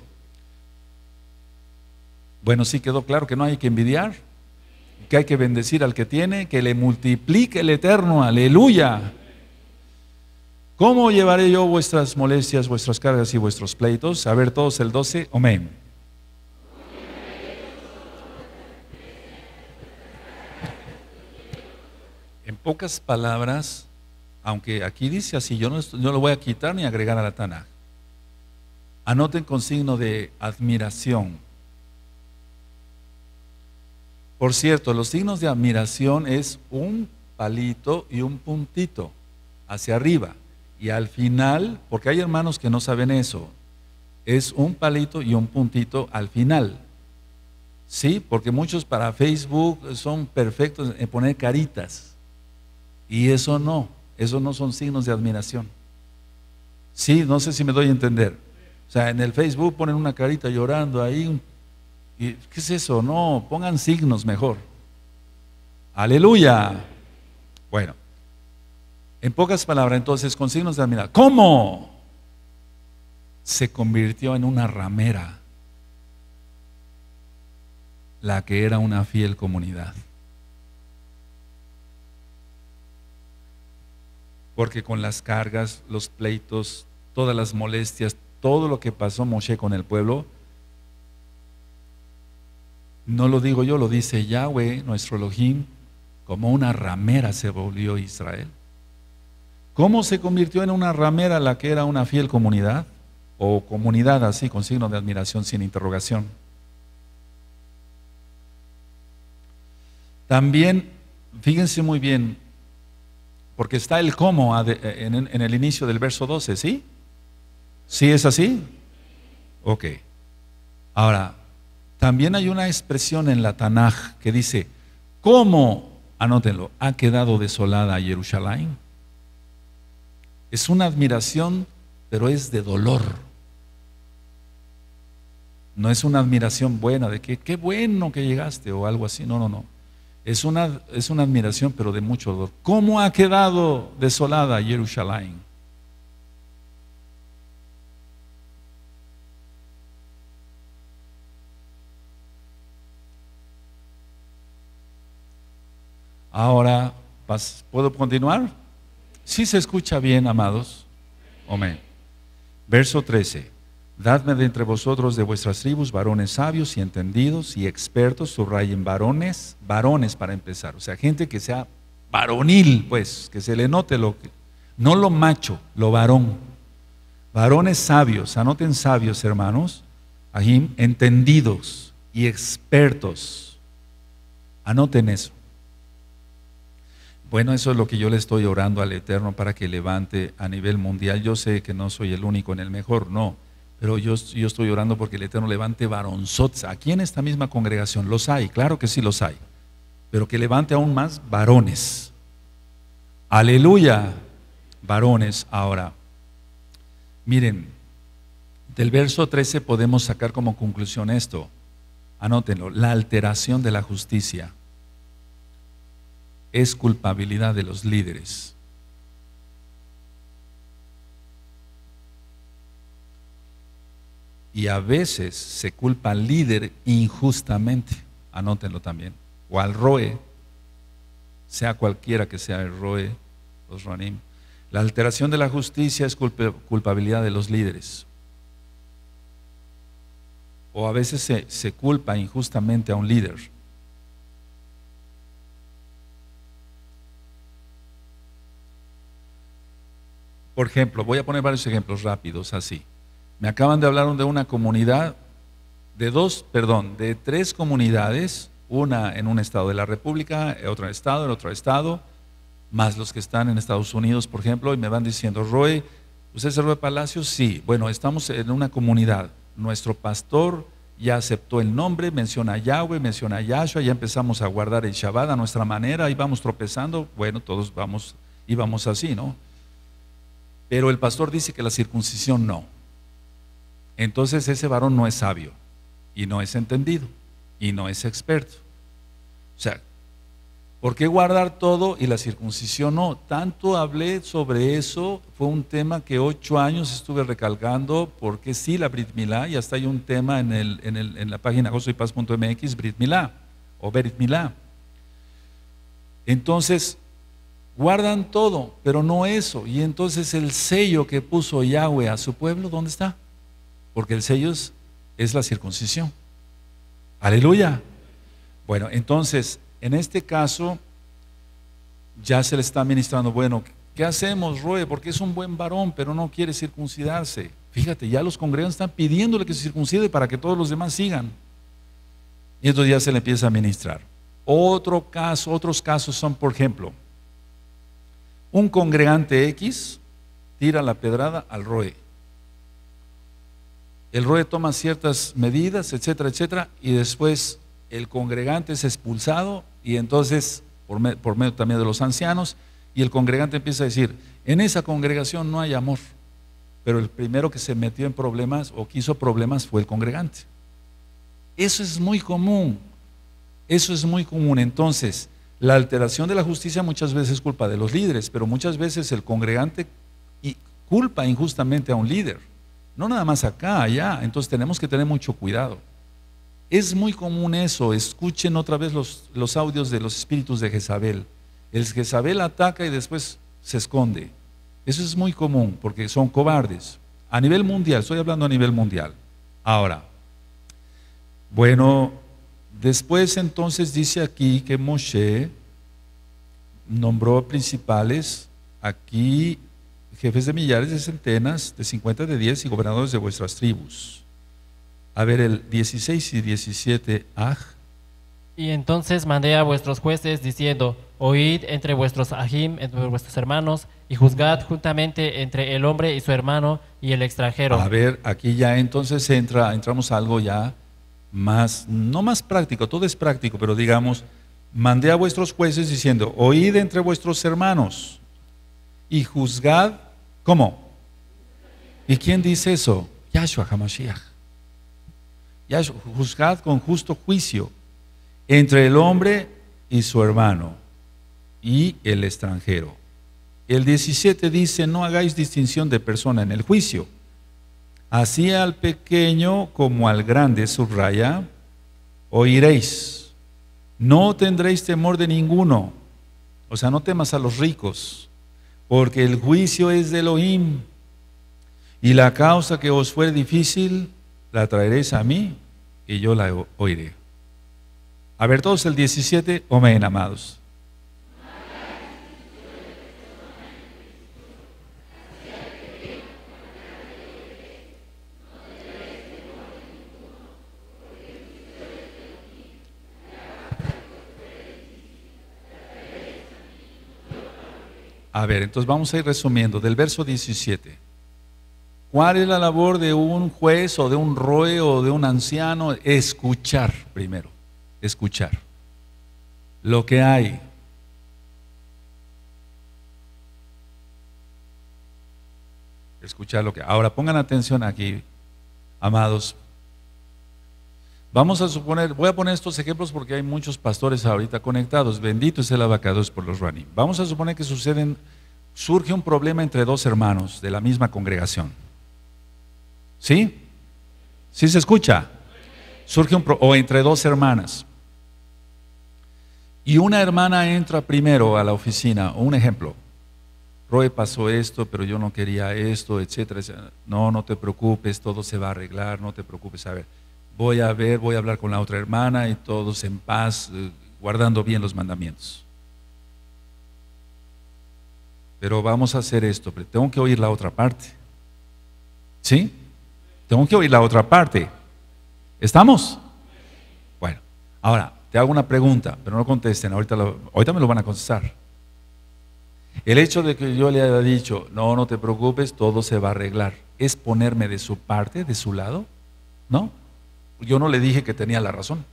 Bueno, sí quedó claro que no hay que envidiar que hay que bendecir al que tiene, que le multiplique el eterno, aleluya. ¿Cómo llevaré yo vuestras molestias, vuestras cargas y vuestros pleitos? A ver todos el 12, amén. En pocas palabras, aunque aquí dice así, yo no, no lo voy a quitar ni agregar a la Tanaj. Anoten con signo de admiración por cierto, los signos de admiración es un palito y un puntito hacia arriba. Y al final, porque hay hermanos que no saben eso, es un palito y un puntito al final. Sí, porque muchos para Facebook son perfectos en poner caritas. Y eso no, eso no son signos de admiración. Sí, no sé si me doy a entender. O sea, en el Facebook ponen una carita llorando ahí, un ¿Qué es eso? No, pongan signos mejor. Aleluya. Bueno, en pocas palabras, entonces, con signos de admiración. ¿Cómo? Se convirtió en una ramera, la que era una fiel comunidad. Porque con las cargas, los pleitos, todas las molestias, todo lo que pasó Moshe con el pueblo, no lo digo yo, lo dice Yahweh, nuestro Elohim, como una ramera se volvió Israel. ¿Cómo se convirtió en una ramera la que era una fiel comunidad? O comunidad así, con signo de admiración sin interrogación. También, fíjense muy bien, porque está el cómo en el inicio del verso 12, ¿sí? ¿Sí es así? Ok. Ahora, también hay una expresión en la Tanaj que dice, ¿cómo, anótenlo, ha quedado desolada Jerusalén? Es una admiración, pero es de dolor. No es una admiración buena de que qué bueno que llegaste o algo así, no, no, no. Es una, es una admiración, pero de mucho dolor. ¿Cómo ha quedado desolada Jerusalén? Ahora, ¿puedo continuar? Si ¿Sí se escucha bien, amados. Amén. Verso 13. Dadme de entre vosotros de vuestras tribus varones sabios y entendidos y expertos, subrayen varones, varones para empezar, o sea, gente que sea varonil, pues, que se le note lo que, no lo macho, lo varón. Varones sabios, anoten sabios, hermanos, ahí entendidos y expertos. Anoten eso. Bueno, eso es lo que yo le estoy orando al Eterno para que levante a nivel mundial. Yo sé que no soy el único en el mejor, no. Pero yo, estoy orando porque el Eterno levante varonzotes, Aquí en esta misma congregación los hay, claro que sí los hay. Pero que levante aún más varones. Aleluya, varones ahora. Miren, del verso 13 podemos sacar como conclusión esto. Anótenlo, la alteración de la justicia es culpabilidad de los líderes. Y a veces se culpa al líder injustamente, anótenlo también, o al ROE, sea cualquiera que sea el ROE, los ROANIM. La alteración de la justicia es culpabilidad de los líderes. O a veces se, se culpa injustamente a un líder Por ejemplo, voy a poner varios ejemplos rápidos así. Me acaban de hablar de una comunidad, de dos, perdón, de tres comunidades, una en un estado de la República, eh, otra en estado, en otro estado, más los que están en Estados Unidos, por ejemplo, y me van diciendo, Roy, ¿usted es Roy Palacios? Sí, bueno, estamos en una comunidad. Nuestro pastor ya aceptó el nombre, menciona a Yahweh, menciona a Yahshua, ya empezamos a guardar el Shabbat a nuestra manera, y vamos tropezando, bueno, todos vamos, íbamos así, ¿no? Pero el pastor dice que la circuncisión no. Entonces ese varón no es sabio y no es entendido y no es experto. O sea, ¿por qué guardar todo y la circuncisión no? Tanto hablé sobre eso, fue un tema que ocho años estuve recalcando, porque sí, la Brit Milá, y hasta hay un tema en, la página gozoypaz.mx, Brit Milá, o berit Milá. Entonces, Guardan todo, pero no eso. Y entonces el sello que puso Yahweh a su pueblo, ¿dónde está? Porque el sello es, la circuncisión. Aleluya. Bueno, entonces, en este caso, ya se le está ministrando, bueno, ¿qué hacemos, Roe? Porque es un buen varón, pero no quiere circuncidarse. Fíjate, ya los congregos están pidiéndole que se circuncide para que todos los demás sigan. Y entonces ya se le empieza a ministrar. Otro caso, otros casos son, por ejemplo, un congregante X tira la pedrada al ROE. El ROE toma ciertas medidas, etcétera, etcétera, y después el congregante es expulsado y entonces, por, por medio también de los ancianos, y el congregante empieza a decir, en esa congregación no hay amor, pero el primero que se metió en problemas o quiso problemas fue el congregante. Eso es muy común, eso es muy común. Entonces, la alteración de la justicia muchas veces es culpa de los líderes, pero muchas veces el congregante culpa injustamente a un líder. No nada más acá, allá. Entonces tenemos que tener mucho cuidado. Es muy común eso. Escuchen otra vez los, los audios de los espíritus de Jezabel. El Jezabel ataca y después se esconde. Eso es muy común porque son cobardes. A nivel mundial, estoy hablando a nivel mundial. Ahora, bueno, Después entonces dice aquí que Moshe nombró principales, aquí jefes de millares, de centenas, de cincuenta, de diez y gobernadores de vuestras tribus. A ver, el 16 y 17, aj. Y entonces mandé a vuestros jueces diciendo, oíd entre vuestros ajim, entre vuestros hermanos, y juzgad juntamente entre el hombre y su hermano y el extranjero. A ver, aquí ya entonces entra, entramos algo ya más, no más práctico, todo es práctico, pero digamos, mandé a vuestros jueces diciendo, oíd entre vuestros hermanos y juzgad, ¿cómo? ¿Y quién dice eso? Yahshua Hamashiach. Yahshua, juzgad con justo juicio entre el hombre y su hermano y el extranjero. El 17 dice, no hagáis distinción de persona en el juicio así al pequeño como al grande, subraya, oiréis. No tendréis temor de ninguno. O sea, no temas a los ricos, porque el juicio es de Elohim. Y la causa que os fue difícil, la traeréis a mí y yo la oiré. A ver todos el 17, ome amados. A ver, entonces vamos a ir resumiendo del verso 17. ¿Cuál es la labor de un juez o de un roe o de un anciano? Escuchar primero, escuchar lo que hay. Escuchar lo que hay. Ahora pongan atención aquí, amados Vamos a suponer, voy a poner estos ejemplos porque hay muchos pastores ahorita conectados. Bendito es el abacados por los running. Vamos a suponer que suceden, surge un problema entre dos hermanos de la misma congregación. ¿Sí? ¿Sí se escucha? Surge un problema, o entre dos hermanas. Y una hermana entra primero a la oficina, un ejemplo. Roy pasó esto, pero yo no quería esto, etcétera, etcétera. No, no te preocupes, todo se va a arreglar, no te preocupes. A ver, voy a ver, voy a hablar con la otra hermana y todos en paz, eh, guardando bien los mandamientos. Pero vamos a hacer esto, pero tengo que oír la otra parte. ¿Sí? Tengo que oír la otra parte. ¿Estamos? Bueno, ahora, te hago una pregunta, pero no contesten, ahorita, lo, ahorita me lo van a contestar. El hecho de que yo le haya dicho, no, no te preocupes, todo se va a arreglar, es ponerme de su parte, de su lado, ¿no? Yo no le dije que tenía la razón.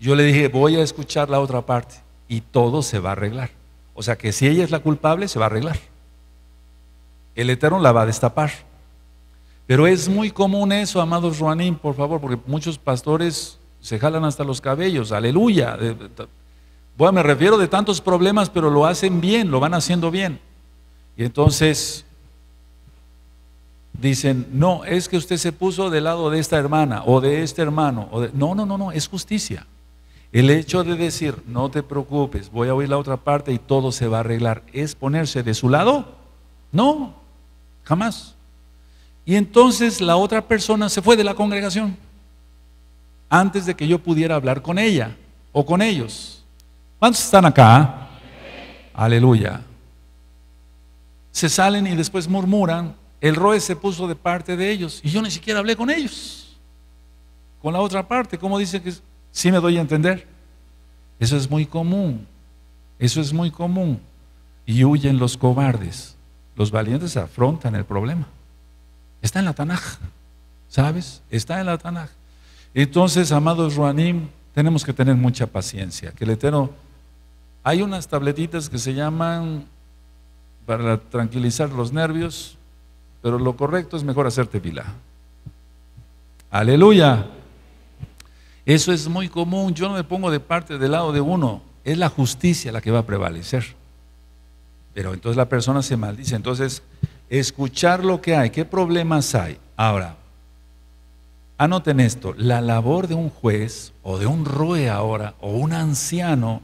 Yo le dije, voy a escuchar la otra parte y todo se va a arreglar. O sea que si ella es la culpable, se va a arreglar. El Eterno la va a destapar. Pero es muy común eso, amados Juanín por favor, porque muchos pastores se jalan hasta los cabellos. Aleluya. Bueno, me refiero de tantos problemas, pero lo hacen bien, lo van haciendo bien. Y entonces dicen, no, es que usted se puso del lado de esta hermana o de este hermano. O de... No, no, no, no, es justicia. El hecho de decir, no te preocupes, voy a oír la otra parte y todo se va a arreglar, es ponerse de su lado. No, jamás. Y entonces la otra persona se fue de la congregación antes de que yo pudiera hablar con ella o con ellos. ¿Cuántos están acá? Aleluya. Se salen y después murmuran el ROE se puso de parte de ellos y yo ni siquiera hablé con ellos. Con la otra parte, ¿cómo dice que sí me doy a entender? Eso es muy común. Eso es muy común. Y huyen los cobardes. Los valientes afrontan el problema. Está en la Tanaj. ¿Sabes? Está en la Tanaj. Entonces, amados Ruanim, tenemos que tener mucha paciencia. Que el Eterno. Hay unas tabletitas que se llaman para tranquilizar los nervios, pero lo correcto es mejor hacerte pila. Aleluya. Eso es muy común. Yo no me pongo de parte del lado de uno. Es la justicia la que va a prevalecer. Pero entonces la persona se maldice. Entonces, escuchar lo que hay, qué problemas hay. Ahora, anoten esto. La labor de un juez o de un rue ahora o un anciano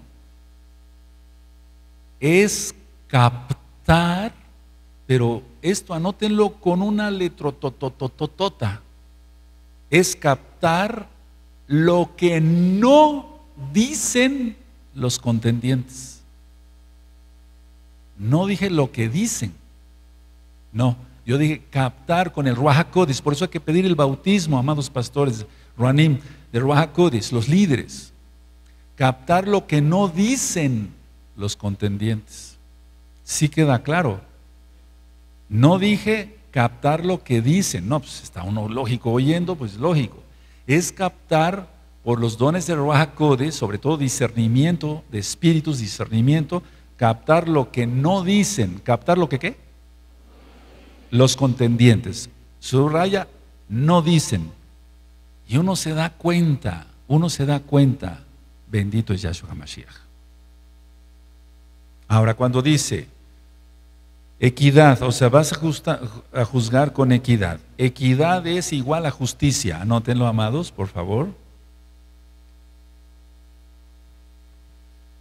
es captar pero esto anótenlo con una letra letrototototota. Es captar lo que no dicen los contendientes. No dije lo que dicen. No, yo dije captar con el Ruajacodis Por eso hay que pedir el bautismo, amados pastores, Ruanim, de Ruajacodis, los líderes. Captar lo que no dicen los contendientes. Sí queda claro. No dije captar lo que dicen, no, pues está uno lógico oyendo, pues lógico. Es captar por los dones de Ruach Code, sobre todo discernimiento de espíritus, discernimiento, captar lo que no dicen, captar lo que qué? Los contendientes. Subraya, no dicen. Y uno se da cuenta, uno se da cuenta, bendito es Yahshua Hamashiach. Ahora, cuando dice, Equidad, o sea, vas a, juzgar con equidad. Equidad es igual a justicia. Anótenlo, amados, por favor.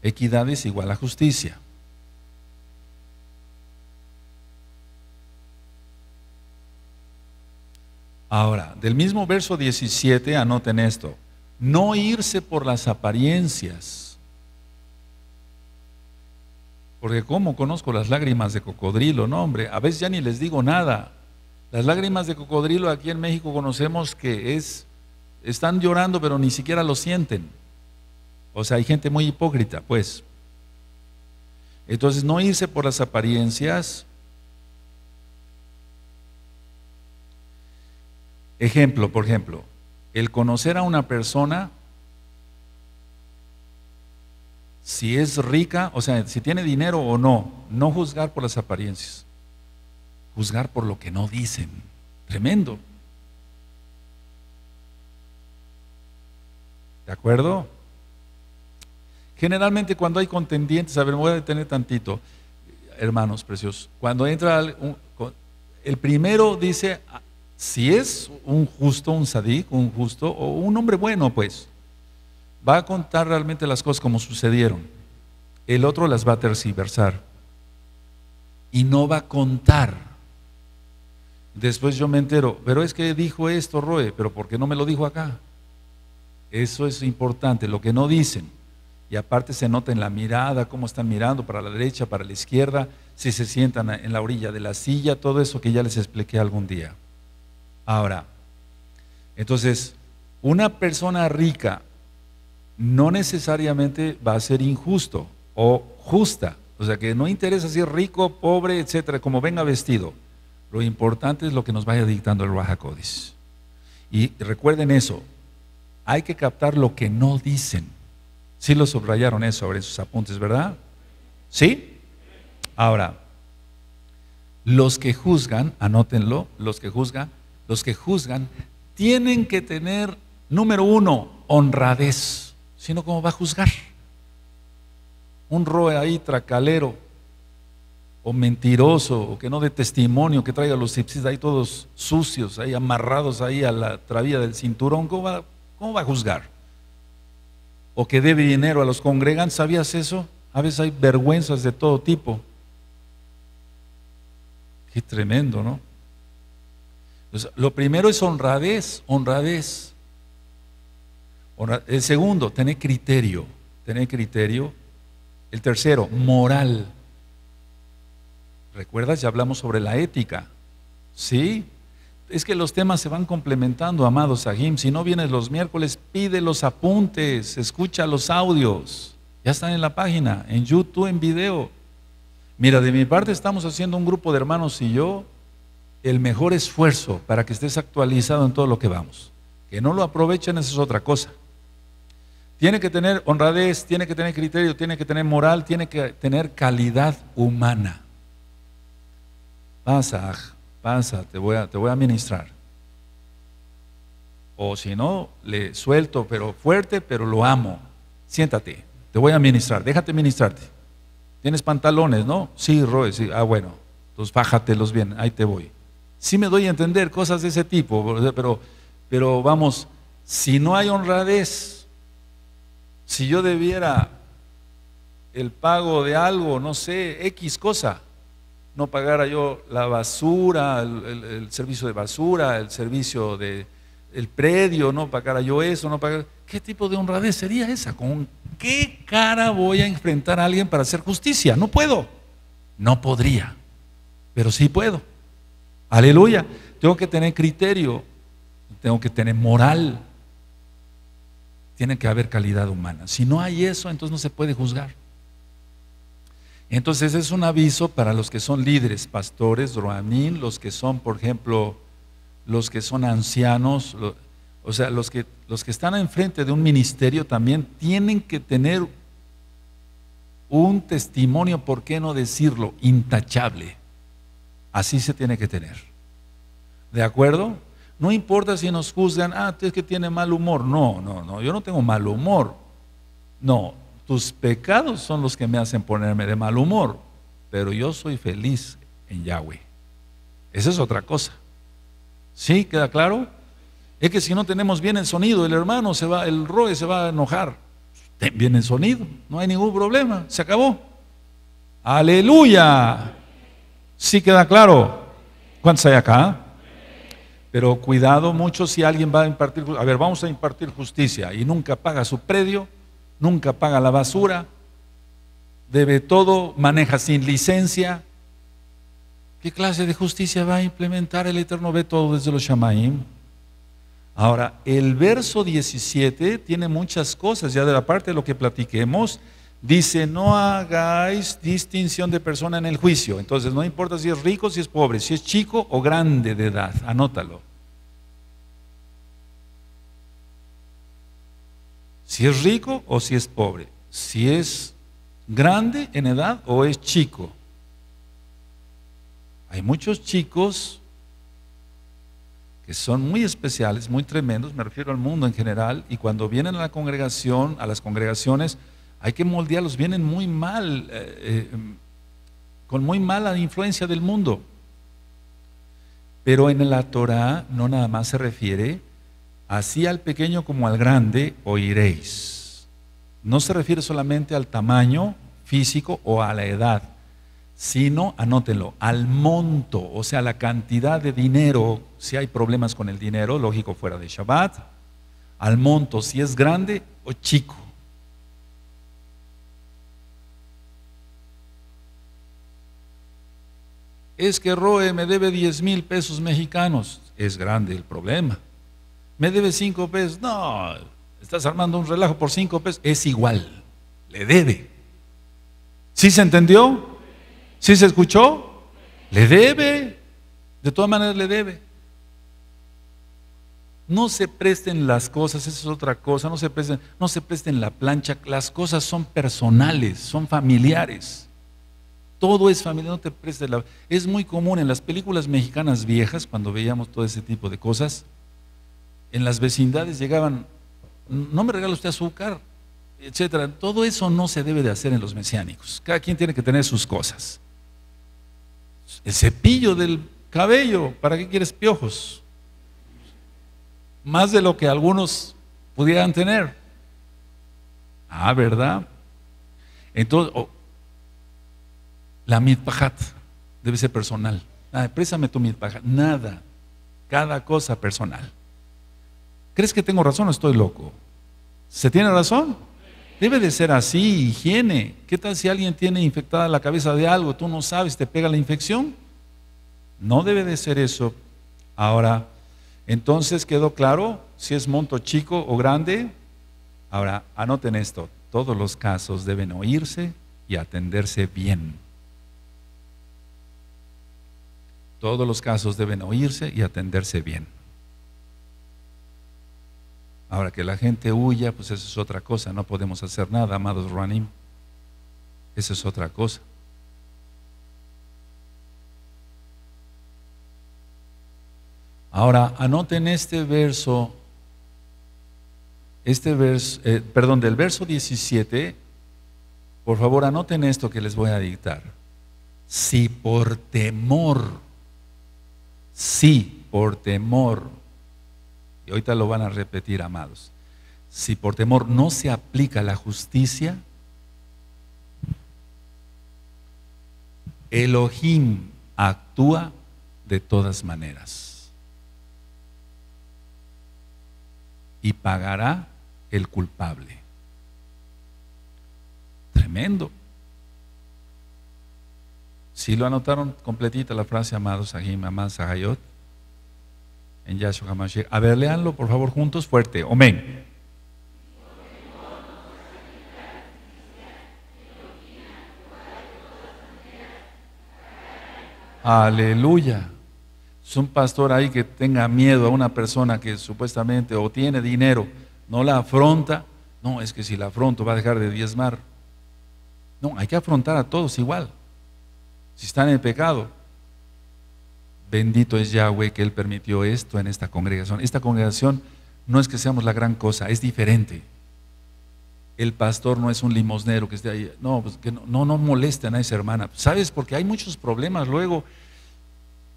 Equidad es igual a justicia. Ahora, del mismo verso 17, anoten esto. No irse por las apariencias porque cómo conozco las lágrimas de cocodrilo, no hombre, a veces ya ni les digo nada. Las lágrimas de cocodrilo aquí en México conocemos que es, están llorando pero ni siquiera lo sienten. O sea, hay gente muy hipócrita, pues. Entonces, no irse por las apariencias. Ejemplo, por ejemplo, el conocer a una persona si es rica, o sea, si tiene dinero o no, no juzgar por las apariencias, juzgar por lo que no dicen. Tremendo. ¿De acuerdo? Generalmente cuando hay contendientes, a ver, me voy a detener tantito, hermanos preciosos, cuando entra el primero dice, ah, si es un justo, un sadí, un justo, o un hombre bueno, pues, va a contar realmente las cosas como sucedieron. El otro las va a terciversar y no va a contar. Después yo me entero, pero es que dijo esto Roe, pero ¿por qué no me lo dijo acá? Eso es importante, lo que no dicen. Y aparte se nota en la mirada, cómo están mirando para la derecha, para la izquierda, si se sientan en la orilla de la silla, todo eso que ya les expliqué algún día. Ahora, entonces, una persona rica no necesariamente va a ser injusto o justa. O sea, que no interesa si es rico, pobre, etcétera, como venga vestido. Lo importante es lo que nos vaya dictando el Raja Y recuerden eso, hay que captar lo que no dicen. Sí lo subrayaron eso sobre sus apuntes, ¿verdad? ¿Sí? Ahora, los que juzgan, anótenlo, los que juzgan, los que juzgan tienen que tener, número uno, honradez sino cómo va a juzgar. Un roe ahí tracalero o mentiroso o que no dé testimonio, que traiga los ipsis ahí todos sucios, ahí amarrados ahí a la travía del cinturón, ¿cómo va, a juzgar? O que debe dinero a los congregantes, ¿sabías eso? A veces hay vergüenzas de todo tipo. Qué tremendo, ¿no? Pues, lo primero es honradez, honradez. El segundo, tener criterio. Tener criterio. El tercero, moral. ¿Recuerdas? Ya hablamos sobre la ética. ¿Sí? Es que los temas se van complementando, amados Sahim. Si no vienes los miércoles, pide los apuntes, escucha los audios. Ya están en la página, en YouTube, en video. Mira, de mi parte estamos haciendo un grupo de hermanos y yo el mejor esfuerzo para que estés actualizado en todo lo que vamos. Que no lo aprovechen, eso es otra cosa. Tiene que tener honradez, tiene que tener criterio, tiene que tener moral, tiene que tener calidad humana. Pasa, pasa, te voy a, te voy a ministrar. O si no, le suelto, pero fuerte, pero lo amo. Siéntate, te voy a ministrar, déjate ministrarte. ¿Tienes pantalones, no? Sí, Roe, sí. Ah, bueno, entonces bájatelos bien, ahí te voy. Sí me doy a entender cosas de ese tipo, pero, pero vamos, si no hay honradez, si yo debiera el pago de algo, no sé, X cosa, no pagara yo la basura, el, servicio de basura, el servicio de el predio, no pagara yo eso, no pagara. ¿Qué tipo de honradez sería esa? ¿Con qué cara voy a enfrentar a alguien para hacer justicia? No puedo. No podría, pero sí puedo. Aleluya. Tengo que tener criterio, tengo que tener moral, tiene que haber calidad humana. Si no hay eso, entonces no se puede juzgar. Entonces es un aviso para los que son líderes, pastores, roamín, los que son, por ejemplo, los que son ancianos, o sea, los que, los que están enfrente de un ministerio también tienen que tener un testimonio, ¿por qué no decirlo? Intachable. Así se tiene que tener. ¿De acuerdo? No importa si nos juzgan, ah, es que tiene mal humor. No, no, no, yo no tengo mal humor. No, tus pecados son los que me hacen ponerme de mal humor, pero yo soy feliz en Yahweh. Esa es otra cosa. ¿Sí? ¿Queda claro? Es que si no tenemos bien el sonido, el hermano se va, el Roe se va a enojar. bien el sonido, no hay ningún problema, se acabó. Aleluya. ¿Sí queda claro? ¿Cuántos hay acá? Pero cuidado mucho si alguien va a impartir, a ver, vamos a impartir justicia y nunca paga su predio, nunca paga la basura, debe todo, maneja sin licencia. ¿Qué clase de justicia va a implementar el Eterno? Ve todo desde los Shamaim. Ahora, el verso 17 tiene muchas cosas, ya de la parte de lo que platiquemos, dice, no hagáis distinción de persona en el juicio. Entonces, no importa si es rico, si es pobre, si es chico o grande de edad, anótalo. si es rico o si es pobre, si es grande en edad o es chico. Hay muchos chicos que son muy especiales, muy tremendos, me refiero al mundo en general, y cuando vienen a la congregación, a las congregaciones, hay que moldearlos, vienen muy mal, eh, eh, con muy mala influencia del mundo. Pero en la Torah no nada más se refiere así al pequeño como al grande oiréis. No se refiere solamente al tamaño físico o a la edad, sino, anótenlo, al monto, o sea, la cantidad de dinero, si hay problemas con el dinero, lógico, fuera de Shabbat, al monto, si es grande o chico. Es que Roe me debe 10 mil pesos mexicanos. Es grande el problema me debe cinco pesos. No, estás armando un relajo por cinco pesos. Es igual, le debe. ¿Sí se entendió? ¿Sí se escuchó? Le debe. De todas maneras le debe. No se presten las cosas, esa es otra cosa, no se presten, no se presten la plancha, las cosas son personales, son familiares. Todo es familiar, no te prestes la... Es muy común en las películas mexicanas viejas, cuando veíamos todo ese tipo de cosas, en las vecindades llegaban, no me regala usted azúcar, etcétera. Todo eso no se debe de hacer en los mesiánicos. Cada quien tiene que tener sus cosas. El cepillo del cabello, ¿para qué quieres piojos? Más de lo que algunos pudieran tener. Ah, ¿verdad? Entonces, la mitpajat debe ser personal. Ah, préstame tu mitpajat. Nada. Cada cosa personal. ¿Crees que tengo razón o estoy loco? ¿Se tiene razón? Debe de ser así, higiene. ¿Qué tal si alguien tiene infectada la cabeza de algo, tú no sabes, te pega la infección? No debe de ser eso. Ahora, entonces quedó claro si es monto chico o grande. Ahora, anoten esto, todos los casos deben oírse y atenderse bien. Todos los casos deben oírse y atenderse bien. Ahora que la gente huya, pues eso es otra cosa, no podemos hacer nada, amados Ruanim Eso es otra cosa. Ahora, anoten este verso, este verso, eh, perdón, del verso 17, por favor, anoten esto que les voy a dictar. Si por temor, si por temor y ahorita lo van a repetir, amados, si por temor no se aplica la justicia, Elohim actúa de todas maneras y pagará el culpable. Tremendo. Si lo anotaron completita la frase, amados Ajim, amados en Yahshua A ver, leanlo por favor juntos fuerte. Amén. Aleluya. Es un pastor ahí que tenga miedo a una persona que supuestamente o tiene dinero, no la afronta. No, es que si la afronto va a dejar de diezmar. No, hay que afrontar a todos igual. Si están en pecado, Bendito es Yahweh que Él permitió esto en esta congregación. Esta congregación no es que seamos la gran cosa, es diferente. El pastor no es un limosnero que esté ahí. No, pues que no, no, a esa hermana. ¿Sabes? Porque hay muchos problemas. Luego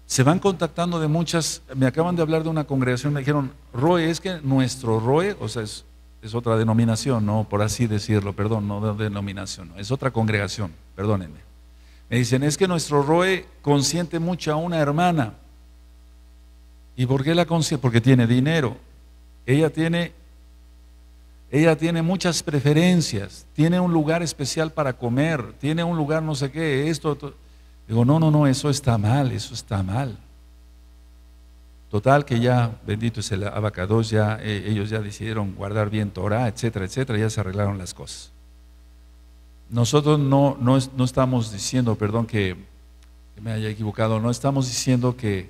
se van contactando de muchas. Me acaban de hablar de una congregación. Me dijeron, Roe, es que nuestro Roe, o sea, es, otra denominación, no, por así decirlo, perdón, no denominación, es otra congregación, perdónenme. Me dicen, es que nuestro ROE consiente mucho a una hermana. ¿Y por qué la consiente? Porque tiene dinero. Ella tiene, ella tiene muchas preferencias, tiene un lugar especial para comer, tiene un lugar no sé qué, esto. Digo, no, no, no, eso está mal, eso está mal. Total, que ya, bendito es el abacados, ya eh, ellos ya decidieron guardar bien Torah, etcétera, etcétera, ya se arreglaron las cosas nosotros no, estamos diciendo, perdón que, me haya equivocado, no estamos diciendo que,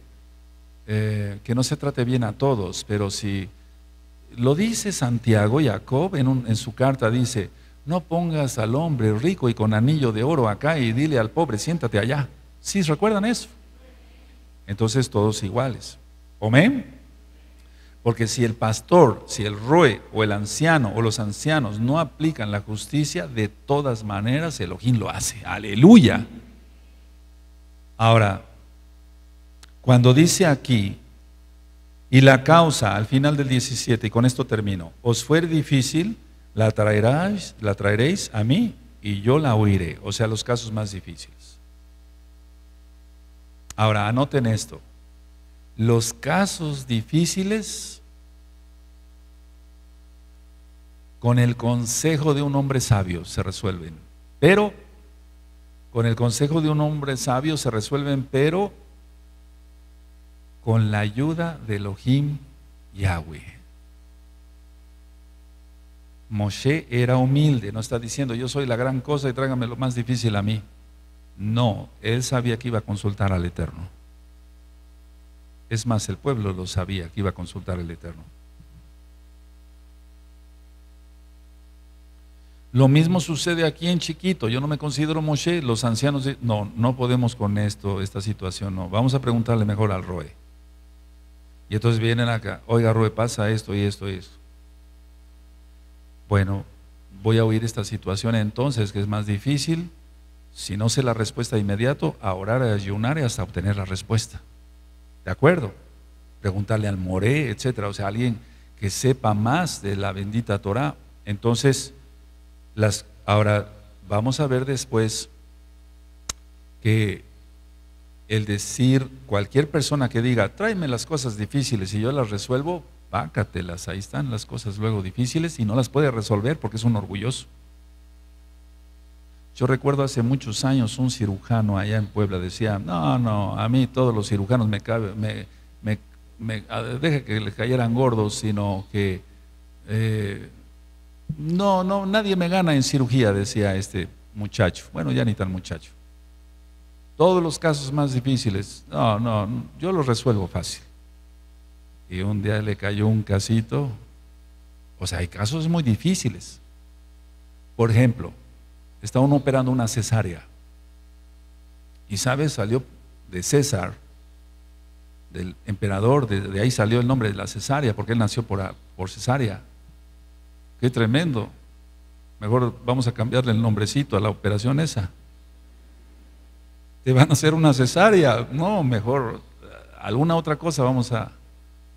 eh, que no se trate bien a todos, pero si lo dice Santiago, Jacob en, en su carta dice, no pongas al hombre rico y con anillo de oro acá y dile al pobre, siéntate allá. ¿Sí recuerdan eso? Entonces todos iguales. Amén. Porque si el pastor, si el rue o el anciano o los ancianos no aplican la justicia, de todas maneras ojín lo hace. Aleluya. Ahora, cuando dice aquí, y la causa al final del 17, y con esto termino, os fue difícil, la la traeréis a mí y yo la oiré. O sea, los casos más difíciles. Ahora, anoten esto los casos difíciles con el consejo de un hombre sabio se resuelven. Pero, con el consejo de un hombre sabio se resuelven, pero con la ayuda de Elohim Yahweh. Moshe era humilde, no está diciendo yo soy la gran cosa y tráigame lo más difícil a mí. No, él sabía que iba a consultar al Eterno. Es más, el pueblo lo sabía que iba a consultar al Eterno. Lo mismo sucede aquí en chiquito. Yo no me considero Moshe. Los ancianos dicen, no, no podemos con esto, esta situación, no. Vamos a preguntarle mejor al Roe. Y entonces vienen acá, oiga Roe, pasa esto y esto y esto. Bueno, voy a oír esta situación entonces, que es más difícil. Si no sé la respuesta de inmediato, a orar, a ayunar y hasta obtener la respuesta. ¿De acuerdo? Preguntarle al Moré, etcétera, o sea, alguien que sepa más de la bendita Torah. Entonces, las, ahora vamos a ver después que el decir, cualquier persona que diga, tráeme las cosas difíciles y yo las resuelvo, las, ahí están las cosas luego difíciles y no las puede resolver porque es un orgulloso. Yo recuerdo hace muchos años un cirujano allá en Puebla decía, no, no, a mí todos los cirujanos me cabe, me, me, que le cayeran gordos, sino que eh, no, no, nadie me gana en cirugía, decía este muchacho. Bueno, ya ni tan muchacho. Todos los casos más difíciles, no, no, yo los resuelvo fácil. Y un día le cayó un casito. O sea, hay casos muy difíciles. Por ejemplo, estaban operando una cesárea. Y sabes, salió de César, del emperador, de, ahí salió el nombre de la cesárea, porque él nació por, por cesárea. Qué tremendo. Mejor vamos a cambiarle el nombrecito a la operación esa. Te van a hacer una cesárea. No, mejor eh, alguna otra cosa vamos a,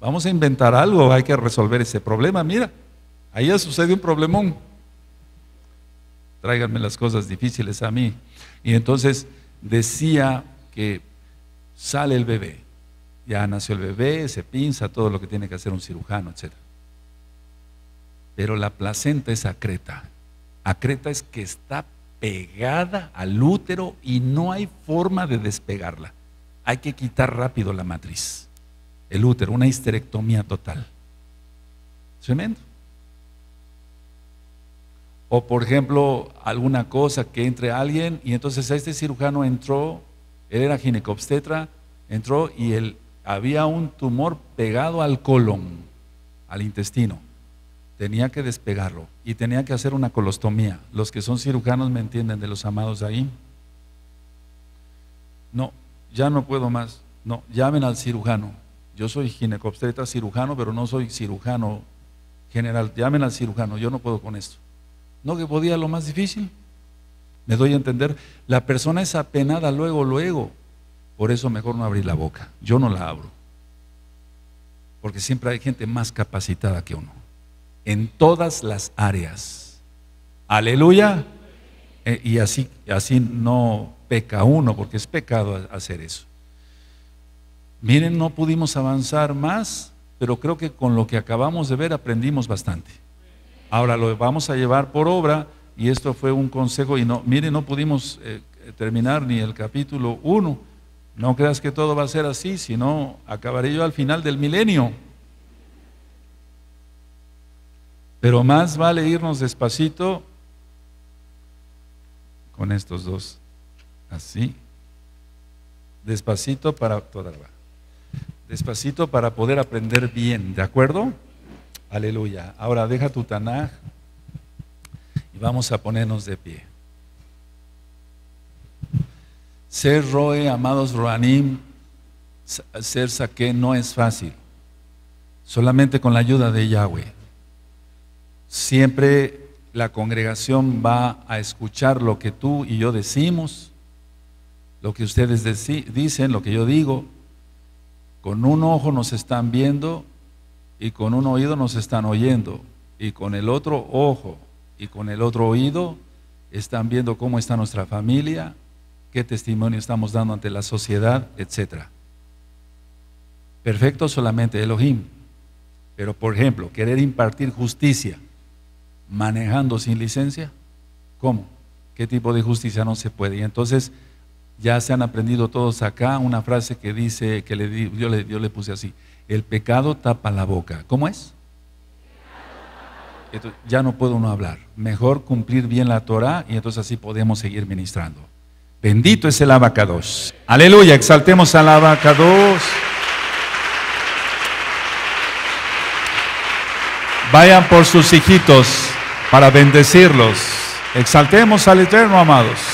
vamos a inventar algo, hay que resolver ese problema. Mira, ahí ya sucede un problemón tráiganme las cosas difíciles a mí. Y entonces decía que sale el bebé, ya nació el bebé, se pinza todo lo que tiene que hacer un cirujano, etc. Pero la placenta es acreta. Acreta es que está pegada al útero y no hay forma de despegarla. Hay que quitar rápido la matriz, el útero, una histerectomía total. Tremendo. O por ejemplo, alguna cosa que entre alguien y entonces este cirujano entró, él era ginecobstetra, entró y él, había un tumor pegado al colon, al intestino. Tenía que despegarlo y tenía que hacer una colostomía. Los que son cirujanos me entienden de los amados ahí. No, ya no puedo más. No, llamen al cirujano. Yo soy ginecobstetra cirujano, pero no soy cirujano general. Llamen al cirujano, yo no puedo con esto. ¿No que podía lo más difícil? Me doy a entender. La persona es apenada luego, luego. Por eso mejor no abrir la boca. Yo no la abro. Porque siempre hay gente más capacitada que uno. En todas las áreas. Aleluya. Eh, y así, así no peca uno, porque es pecado hacer eso. Miren, no pudimos avanzar más, pero creo que con lo que acabamos de ver aprendimos bastante. Ahora lo vamos a llevar por obra y esto fue un consejo y no, mire, no pudimos eh, terminar ni el capítulo 1. No creas que todo va a ser así, sino acabaré yo al final del milenio. Pero más vale irnos despacito con estos dos, así, despacito para toda la... Despacito para poder aprender bien, ¿de acuerdo? Aleluya. Ahora deja tu Tanaj y vamos a ponernos de pie. Ser Roe, amados Roanim, ser Saque no es fácil. Solamente con la ayuda de Yahweh. Siempre la congregación va a escuchar lo que tú y yo decimos, lo que ustedes dicen, lo que yo digo. Con un ojo nos están viendo y con un oído nos están oyendo y con el otro ojo y con el otro oído están viendo cómo está nuestra familia, qué testimonio estamos dando ante la sociedad, etc. Perfecto solamente Elohim, pero por ejemplo, querer impartir justicia manejando sin licencia, ¿cómo? ¿Qué tipo de justicia no se puede? Y entonces ya se han aprendido todos acá una frase que dice, que le, yo, le, yo le puse así, el pecado tapa la boca. ¿Cómo es? ya no puedo no hablar. Mejor cumplir bien la Torah y entonces así podemos seguir ministrando. Bendito es el abacados. Aleluya, exaltemos al abacados. Vayan por sus hijitos para bendecirlos. Exaltemos al Eterno, amados.